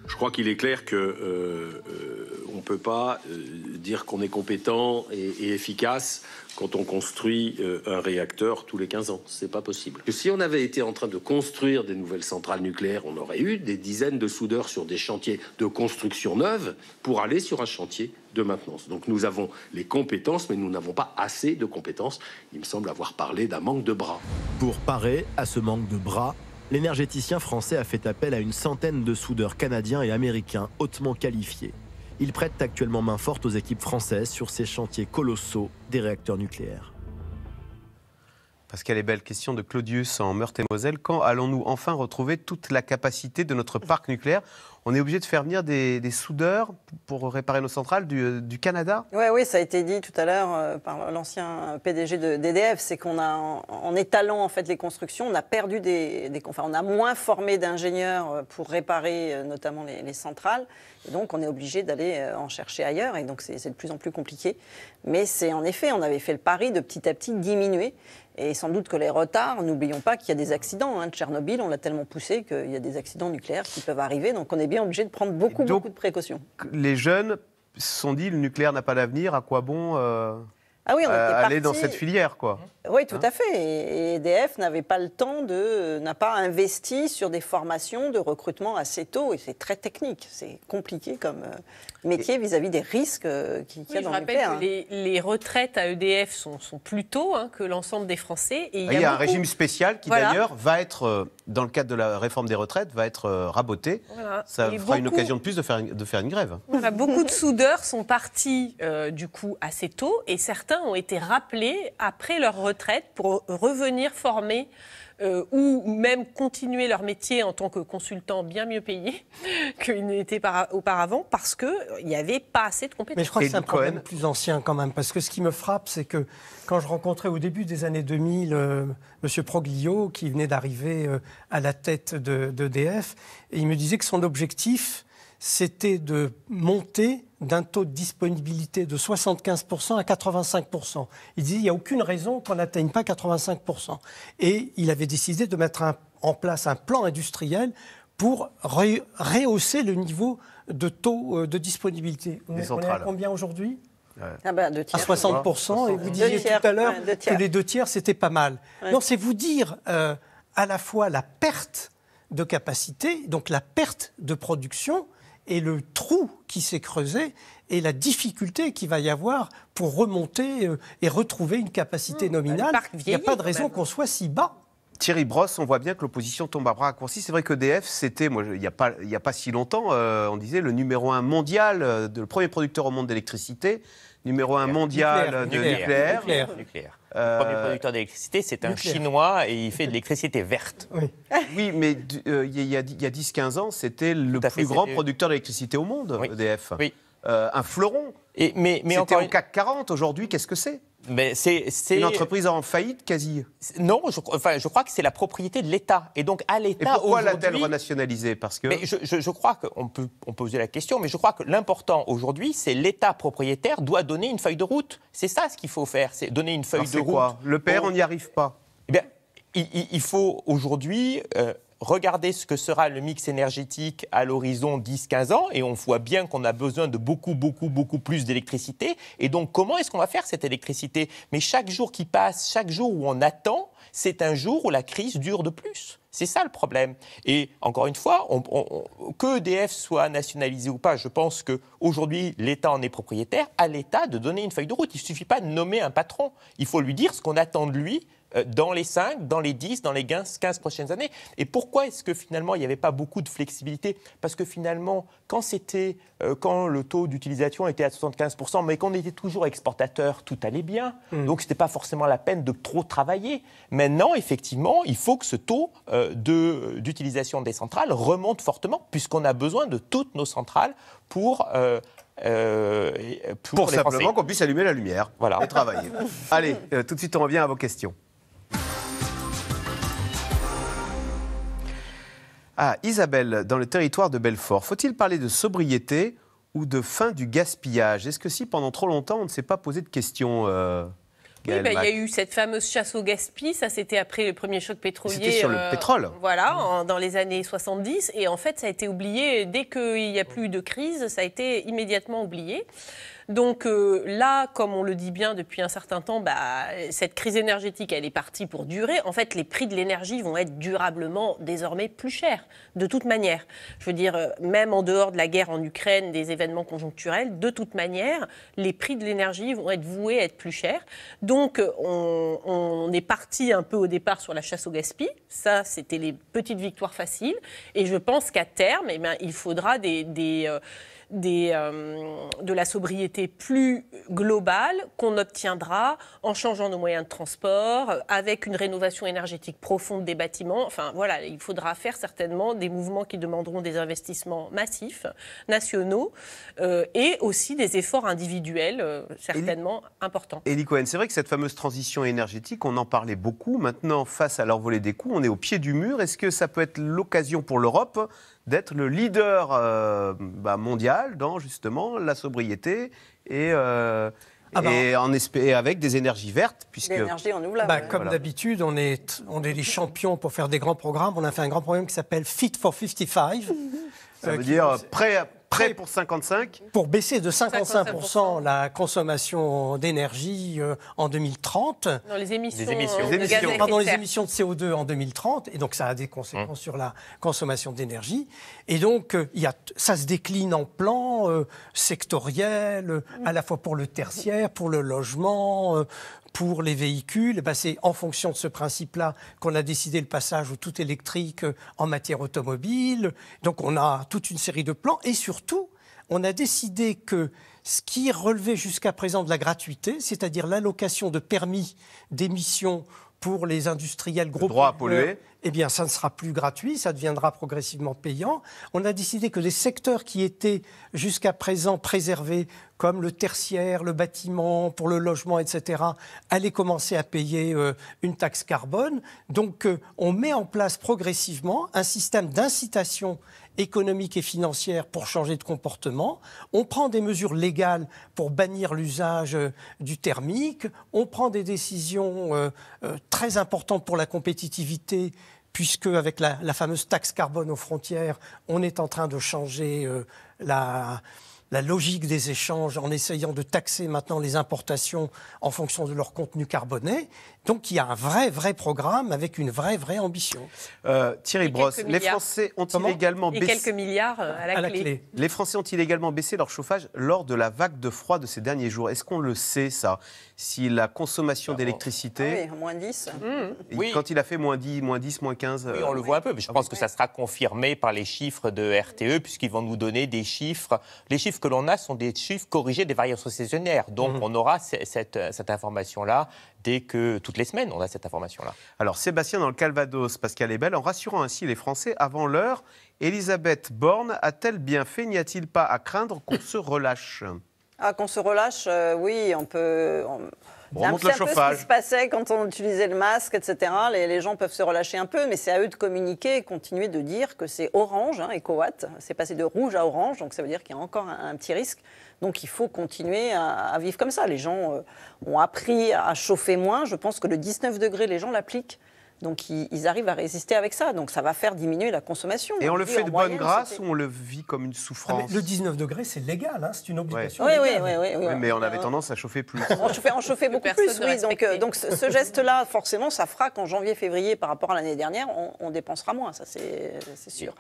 Je crois qu'il est clair que euh, euh, on ne peut pas euh, dire qu'on est compétent et, efficace quand on construit euh, un réacteur tous les 15 ans. Ce n'est pas possible. si on avait été en train de construire des nouvelles centrales nucléaires, on aurait eu des dizaines de soudeurs sur des chantiers de construction neuve pour aller sur un chantier de maintenance. Donc nous avons les compétences, mais nous n'avons pas assez de compétences. Il me semble avoir parlé d'un manque de bras. Pour parer à ce manque de bras, l'énergéticien français a fait appel à une centaine de soudeurs canadiens et américains hautement qualifiés. Il prête actuellement main forte aux équipes françaises sur ces chantiers colossaux des réacteurs nucléaires. Pascal est belle question de Claudius en Meurthe-et-Moselle. Quand allons-nous enfin retrouver toute la capacité de notre parc nucléaire on est obligé de faire venir des, soudeurs pour réparer nos centrales du, euh, Canada Oui, oui, ça a été dit tout à l'heure euh, par l'ancien PDG d'EDF, c'est qu'on a, en, étalant en fait les constructions, on a perdu des, on a moins formé d'ingénieurs euh, pour réparer notamment les, centrales, donc on est obligé d'aller en chercher ailleurs, et donc c'est de plus en plus compliqué. Mais c'est en effet, on avait fait le pari de petit à petit diminuer. Et sans doute que les retards, n'oublions pas qu'il y a des accidents. de hein. Tchernobyl, on l'a tellement poussé qu'il y a des accidents nucléaires qui peuvent arriver. Donc on est bien bien obligé de prendre beaucoup, beaucoup de précautions. Les jeunes se sont dit, le nucléaire n'a pas d'avenir, à quoi bon euh, ah oui, on euh, aller dans cette filière, quoi. Oui, tout hein à fait. Et EDF n'avait pas le temps de, n'a pas investi sur des formations de recrutement assez tôt. Et c'est très technique, c'est compliqué comme euh, métier vis-à-vis des risques euh, qu'il y a dans Je rappelle hein. que les, retraites à EDF sont, plus tôt hein, que l'ensemble des Français. Et il, y a, ah, un régime spécial qui d'ailleurs va être, dans le cadre de la réforme des retraites, va être raboté. Ça fera une occasion de plus de faire une, de faire une grève. beaucoup de soudeurs sont partis du coup assez tôt et certains ont été rappelés après leur retraite pour revenir former euh, ou même continuer leur métier en tant que consultant bien mieux payé qu'ils n'étaient auparavant parce qu'il euh, n'y avait pas assez de compétences. Mais je crois que c'est un problème plus ancien quand même, parce que ce qui me frappe, c'est que quand je rencontrais au début des années 2000 euh, Monsieur M. Proglio, qui venait d'arriver à la tête d'EDF, de, et il me disait que son objectif, c'était de monter d'un taux de disponibilité de 75% à 85%. Il disait il n'y a aucune raison qu'on n'atteigne pas 85%. Et il avait décidé de mettre en place un plan industriel pour rehausser le niveau de taux euh, de disponibilité. On est, combien aujourd'hui ah ben, à 60%, et vous disiez tout à l'heure que les deux tiers, c'était pas mal. Non, c'est vous dire euh, à la fois la perte de capacité, donc la perte de production, et le trou qui s'est creusé et la difficulté qu'il va y avoir pour remonter euh, et retrouver une capacité hmm, bah, nominale. Il n'y a pas de raison qu'on soit si bas. Thierry Brosse, on voit bien que l'opposition tombe à bras raccourcis. C'est vrai que DF, c'était, il n'y a, pas, si longtemps, euh, on disait le numéro un mondial, euh, le premier producteur au monde d'électricité, numéro un mondial de nucléaire. Le premier euh, producteur d'électricité, c'est un Chinois et il fait de l'électricité verte. Oui, mais euh, il y a, 10-15 ans, c'était le plus grand producteur d'électricité au monde, EDF. Euh, un fleuron. mais mais c'était encore... CAC 40. Aujourd'hui, qu'est-ce que c'est c'est, Une entreprise en faillite quasi Non, je, enfin, je crois que c'est la propriété de l'État. Et donc à l'État. pourquoi l'a-t-elle renationalisée Parce que. je, crois peut on poser la question, mais je crois que l'important aujourd'hui, c'est l'État propriétaire doit donner une feuille de route. C'est ça ce qu'il faut faire, c'est donner une feuille de route. Quoi Le père, on n'y arrive pas. Eh bien, il, faut aujourd'hui euh, regardez ce que sera le mix énergétique à l'horizon 10-15 ans, et on voit bien qu'on a besoin de beaucoup, beaucoup, beaucoup plus d'électricité. Et donc, comment est-ce qu'on va faire cette électricité Mais chaque jour qui passe, chaque jour où on attend, c'est un jour où la crise dure de plus. C'est ça le problème. Et encore une fois, on, que EDF soit nationalisé ou pas, je pense qu'aujourd'hui, l'État en est propriétaire. À l'État de donner une feuille de route. Il suffit pas de nommer un patron. Il faut lui dire ce qu'on attend de lui euh, dans les 5, dans les 10, dans les 15, 15 prochaines années. Et pourquoi est-ce que finalement il n'y avait pas beaucoup de flexibilité Parce que finalement, quand c'était, euh, quand le taux d'utilisation était à 75%, mais qu'on était toujours exportateur, tout allait bien. Mm. Donc ce n'était pas forcément la peine de trop travailler. Maintenant, effectivement, il faut que ce taux euh, de, d'utilisation des centrales remonte fortement, puisqu'on a besoin de toutes nos centrales pour pour, simplement qu'on puisse allumer la lumière et travailler. Allez, tout de suite, on revient à vos questions. Ah Isabelle, dans le territoire de Belfort. Faut-il parler de sobriété ou de fin du gaspillage Est-ce que si pendant trop longtemps, on ne s'est pas posé de questions euh, Oui, bah, il y a eu cette fameuse chasse au gaspillage. Ça, c'était après le premier choc pétrolier. C'était sur le euh, pétrole. Voilà, mmh. dans les années 70. Et en fait, ça a été oublié. Dès qu'il n'y a plus de crise, ça a été immédiatement oublié. Donc euh, là, comme on le dit bien depuis un certain temps, bah, cette crise énergétique, elle est partie pour durer. En fait, les prix de l'énergie vont être durablement désormais plus chers, de toute manière. Je veux dire, euh, même en dehors de la guerre en Ukraine, des événements conjoncturels, de toute manière, les prix de l'énergie vont être voués à être plus chers. Donc euh, on, est parti un peu au départ sur la chasse au gaspillage. Ça, c'était les petites victoires faciles. Et je pense qu'à terme, eh ben, il faudra des, euh, de la sobriété plus globale qu'on obtiendra en changeant nos moyens de transport, avec une rénovation énergétique profonde des bâtiments. Enfin voilà, il faudra faire certainement des mouvements qui demanderont des investissements massifs, nationaux, euh, et aussi des efforts individuels euh, certainement importants. Et Cohen, c'est vrai que cette fameuse transition énergétique, on en parlait beaucoup. Maintenant, face à l'envolée des coûts, on est au pied du mur. Est-ce que ça peut être l'occasion pour l'Europe d'être le leader euh, bah, mondial dans justement la sobriété et. Euh, ah ben, en avec des énergies vertes, puisque... Bah, comme d'habitude, on est, on est les champions pour faire des grands programmes. On a fait un grand programme qui s'appelle Fit for 55. Ça veut euh, dire prêt, à pour 55 Pour baisser de 55%, la consommation d'énergie euh, en 2030. Non, les émissions, émissions. De les émissions de CO2 en 2030. Et donc, ça a des conséquences mmh. sur la consommation d'énergie. Et donc, euh, il y a, ça se décline en plans euh, sectoriels, à la fois pour le tertiaire, pour le logement, pour les véhicules, eh ben, c'est en fonction de ce principe-là qu'on a décidé le passage au tout électrique en matière automobile. Donc on a toute une série de plans et surtout tout, on a décidé que ce qui relevait jusqu'à présent de la gratuité, c'est-à-dire l'allocation de permis d'émission pour les industriels gros Eh bien, ça ne sera plus gratuit, ça deviendra progressivement payant. On a décidé que les secteurs qui étaient jusqu'à présent préservés, comme le tertiaire, le bâtiment, pour le logement, etc., allaient commencer à payer euh, une taxe carbone. Donc, euh, on met en place progressivement un système d'incitation économiques et financières pour changer de comportement. On prend des mesures légales pour bannir l'usage euh, du thermique. On prend des décisions euh, euh, très importantes pour la compétitivité puisque avec la, fameuse taxe carbone aux frontières, on est en train de changer la, logique des échanges en essayant de taxer maintenant les importations en fonction de leur contenu carboné. Donc il y a un vrai, vrai programme avec une vraie, vraie ambition. Euh, Thierry Brosse, les Français ont-ils également baissé... quelques milliards euh, à la, clé. Les Français ont-ils également baissé leur chauffage lors de la vague de froid de ces derniers jours Est-ce qu'on le sait, ça Si la consommation ah d'électricité... Ah oui, moins 10. Mmh. Oui. Quand il a fait moins 10, moins 10, 15... Oui, on euh, le voit un peu, mais je pense que ça sera confirmé par les chiffres de RTE, puisqu'ils vont nous donner des chiffres. Les chiffres que l'on a sont des chiffres corrigés des variations saisonnières. Donc mmh. on aura cette, cette information-là dès que toutes les semaines on a cette information-là. Alors Sébastien dans le Calvados, Pascal est belle, en rassurant ainsi les Français avant l'heure, Elisabeth Borne a-t-elle bien fait N'y a-t-il pas à craindre qu'on se relâche ah, qu'on se relâche, euh, oui, on peut. On le C'est ce qui se passait quand on utilisait le masque, etc. Les, gens peuvent se relâcher un peu, mais c'est à eux de communiquer et continuer de dire que c'est orange, et hein, c'est passé de rouge à orange, donc ça veut dire qu'il y a encore un, petit risque. Donc il faut continuer à, vivre comme ça. Les gens euh, ont appris à chauffer moins. Je pense que le 19 degrés, les gens l'appliquent. Donc ils, arrivent à résister avec ça. Donc ça va faire diminuer la consommation. Et on, le fait de bonne grâce ou on le vit comme une ah, souffrance Le 19 degrés, c'est légal, hein, c'est une obligation. Oui, Mais on avait euh, tendance à chauffer plus. on chauffait, beaucoup plus, oui. Donc, euh, ce, geste-là, forcément, ça fera qu'en janvier, février, par rapport à l'année dernière, on dépensera moins, ça c'est sûr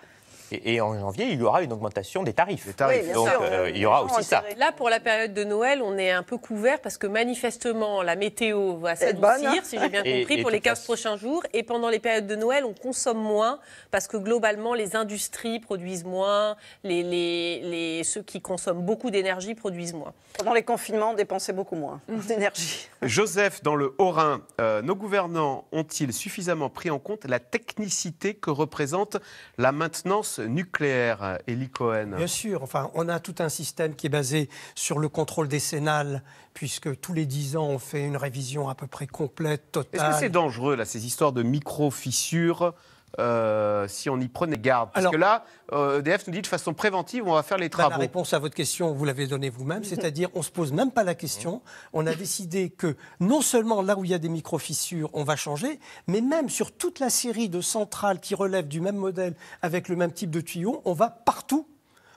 et, en janvier, il y aura une augmentation des tarifs. Donc, euh, il y aura aussi ça. Là, pour la période de Noël, on est un peu couvert parce que manifestement, la météo va s'adoucir, hein. si j'ai bien compris, pour les 15 prochains jours. Et pendant les périodes de Noël, on consomme moins parce que globalement, les industries produisent moins, les, les, ceux qui consomment beaucoup d'énergie produisent moins. Pendant les confinements, on dépensait beaucoup moins mhm. d'énergie. Joseph, dans le Haut-Rhin, euh, nos gouvernants ont-ils suffisamment pris en compte la technicité que représente la maintenance nucléaire, et euh, Bien sûr, enfin, on a tout un système qui est basé sur le contrôle décennal, puisque tous les dix ans, on fait une révision à peu près complète, totale. Est-ce que c'est dangereux, là, ces histoires de micro-fissures euh, si on y prenait garde Parce que là, EDF euh, e nous dit de façon préventive, on va faire les ben, travaux. la réponse à votre question, vous l'avez donnée vous-même, c'est-à-dire on ne se pose même pas la question. On a décidé que non seulement là où il y a des micro-fissures, on va changer, mais même sur toute la série de centrales qui relèvent du même modèle avec le même type de tuyau, on va partout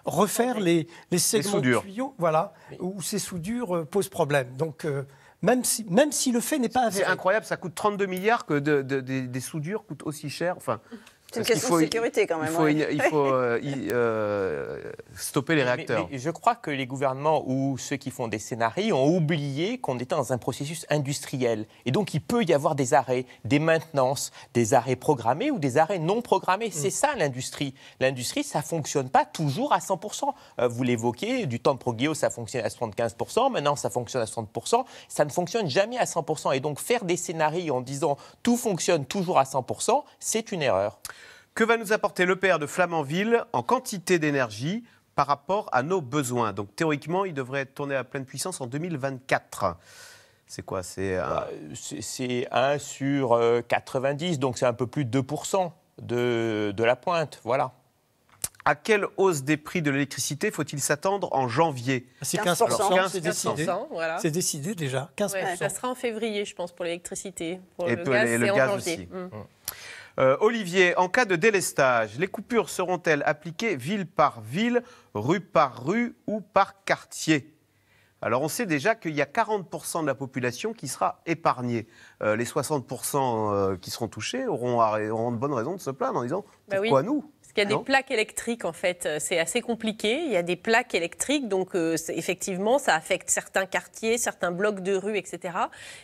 refaire les, les segments de tuyaux voilà, où ces soudures euh, posent problème. Donc même si, même si le fait n'est pas vrai. C'est incroyable, ça coûte 32 milliards que des soudures coûtent aussi cher. Enfin, c'est une question de sécurité quand même. Il faut, euh, euh, stopper les réacteurs. je crois que les gouvernements ou ceux qui font des scénarios ont oublié qu'on était dans un processus industriel. Et donc il peut y avoir des arrêts, des maintenances, des arrêts programmés ou des arrêts non programmés. C'est mm. ça l'industrie. L'industrie, ça ne fonctionne pas toujours à 100%. Euh, vous l'évoquez, du temps de Proguio, ça fonctionnait à 75%, maintenant ça fonctionne à 60%. Ça ne fonctionne jamais à 100%. Et donc faire des scénarios en disant tout fonctionne toujours à 100%, c'est une erreur. Que va nous apporter le père de Flamanville en quantité d'énergie par rapport à nos besoins Donc théoriquement, il devrait tourner à pleine puissance en 2024. C'est quoi C'est 1 bah, sur 90, euh, donc c'est un peu plus de 2% de, la pointe. Voilà. À quelle hausse des prix de l'électricité faut-il s'attendre en janvier ah, C'est 15%, c'est décidé. déjà. 15%. ça sera en février, je pense, pour l'électricité. et le, gaz, et janvier. Mm. Mm. Euh, Olivier, en cas de délestage, les coupures seront-elles appliquées ville par ville, rue par rue ou par quartier alors on sait déjà qu'il y a 40% de la population qui sera épargnée. Euh, les 60% euh, qui seront touchés auront, de bonnes raisons de se plaindre en disant bah pourquoi nous il y a des plaques électriques, en fait. Euh, c'est assez compliqué. Il y a des plaques électriques, donc euh, effectivement, ça affecte certains quartiers, certains blocs de rue, etc.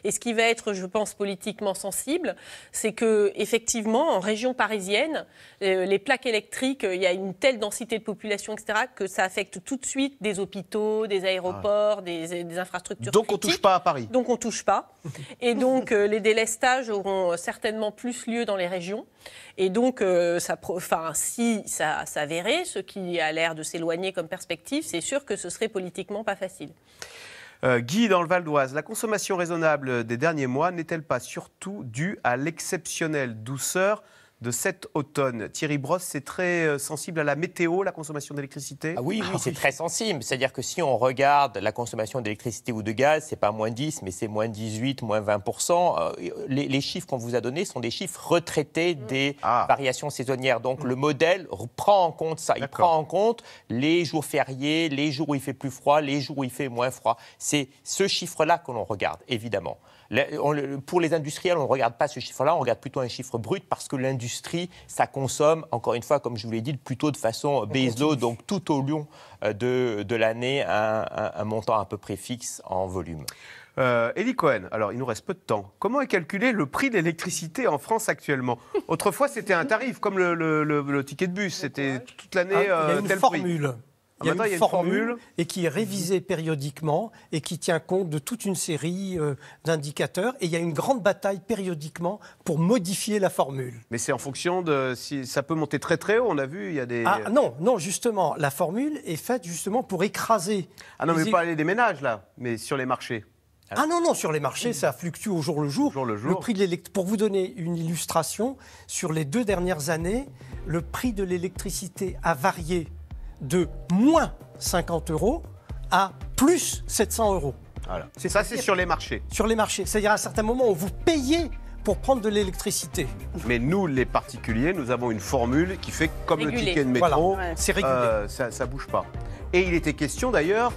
Et ce qui va être, je pense, politiquement sensible, c'est que effectivement, en région parisienne, euh, les plaques électriques, il y a une telle densité de population, etc., que ça affecte tout de suite des hôpitaux, des aéroports, ah. des, infrastructures. Donc on on touche pas à Paris. Donc on touche pas. Et donc les délestages auront certainement plus lieu dans les régions. Et donc, ça, enfin, si si ça s'avérait, ce qui a l'air de s'éloigner comme perspective, c'est sûr que ce serait politiquement pas facile. Euh, Guy dans le Val d'Oise, la consommation raisonnable des derniers mois n'est-elle pas surtout due à l'exceptionnelle douceur de cet automne. Thierry Brosse, c'est très euh, sensible à la météo, la consommation d'électricité ah Oui, ah c'est très sensible. C'est-à-dire que si on regarde la consommation d'électricité ou de gaz, c'est pas moins 10, mais c'est moins 18, moins 20 euh, les, chiffres qu'on vous a donnés sont des chiffres retraités mm. des ah. variations saisonnières. Donc mm. le modèle prend en compte ça. Il prend en compte les jours fériés, les jours où il fait plus froid, les jours où il fait moins froid. C'est ce chiffre-là que l'on regarde, évidemment. pour les industriels, on ne regarde pas ce chiffre-là, on regarde plutôt un chiffre brut parce que l'industrie l'industrie, ça consomme, encore une fois, comme je vous l'ai dit, plutôt de façon base donc tout au long euh, de, de l'année, un, montant à peu près fixe en volume. Euh, Cohen, alors il nous reste peu de temps. Comment est calculé le prix de l'électricité en France actuellement Autrefois, c'était un tarif, comme le, ticket de bus. C'était toute l'année. Ah, euh, une formule. Il y a, une, formule et qui est révisée mhm. périodiquement et qui tient compte de toute une série euh, d'indicateurs. Et il y a une grande bataille périodiquement pour modifier la formule. Mais c'est en fonction de si ça peut monter très très haut. On a vu, il y a des. Ah non, non, justement, la formule est faite justement pour écraser. Ah non, mais pas aller des ménages là, mais sur les marchés. Ah non, non, sur les marchés, ça fluctue au jour le jour. le, prix de Pour vous donner une illustration, sur les deux dernières années, le prix de l'électricité a varié de moins 50 euros à plus 700 euros. Voilà. Ça, c'est sur les marchés. Sur les marchés. C'est-à-dire, à un certain moment, on vous payez pour prendre de l'électricité. Mais nous, les particuliers, nous avons une formule qui fait comme le ticket de métro, c'est euh, ça, ne bouge pas. Et il était question d'ailleurs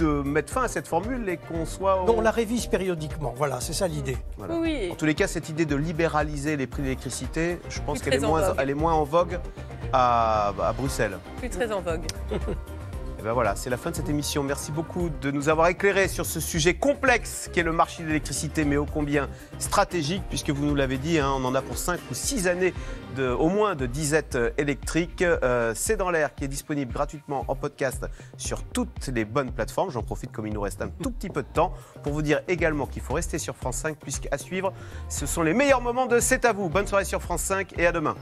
de mettre fin à cette formule et qu'on soit. on la révise périodiquement. Voilà, c'est ça l'idée. En tous les cas, cette idée de libéraliser les prix d'électricité, je pense qu'elle est, moins, elle est moins en vogue à, à Bruxelles. Plus très en vogue. Eh ben voilà, c'est la fin de cette émission. Merci beaucoup de nous avoir éclairés sur ce sujet complexe qui est le marché de l'électricité, mais ô combien stratégique, puisque vous nous l'avez dit, hein, on en a pour 5 ou 6 années au moins de disettes euh, électriques. Euh, c'est dans l'air qui est disponible gratuitement en podcast sur toutes les bonnes plateformes. J'en profite comme il nous reste un tout petit peu de temps pour vous dire également qu'il faut rester sur France 5, à suivre, ce sont les meilleurs moments de C'est à vous. Bonne soirée sur France 5 et à demain.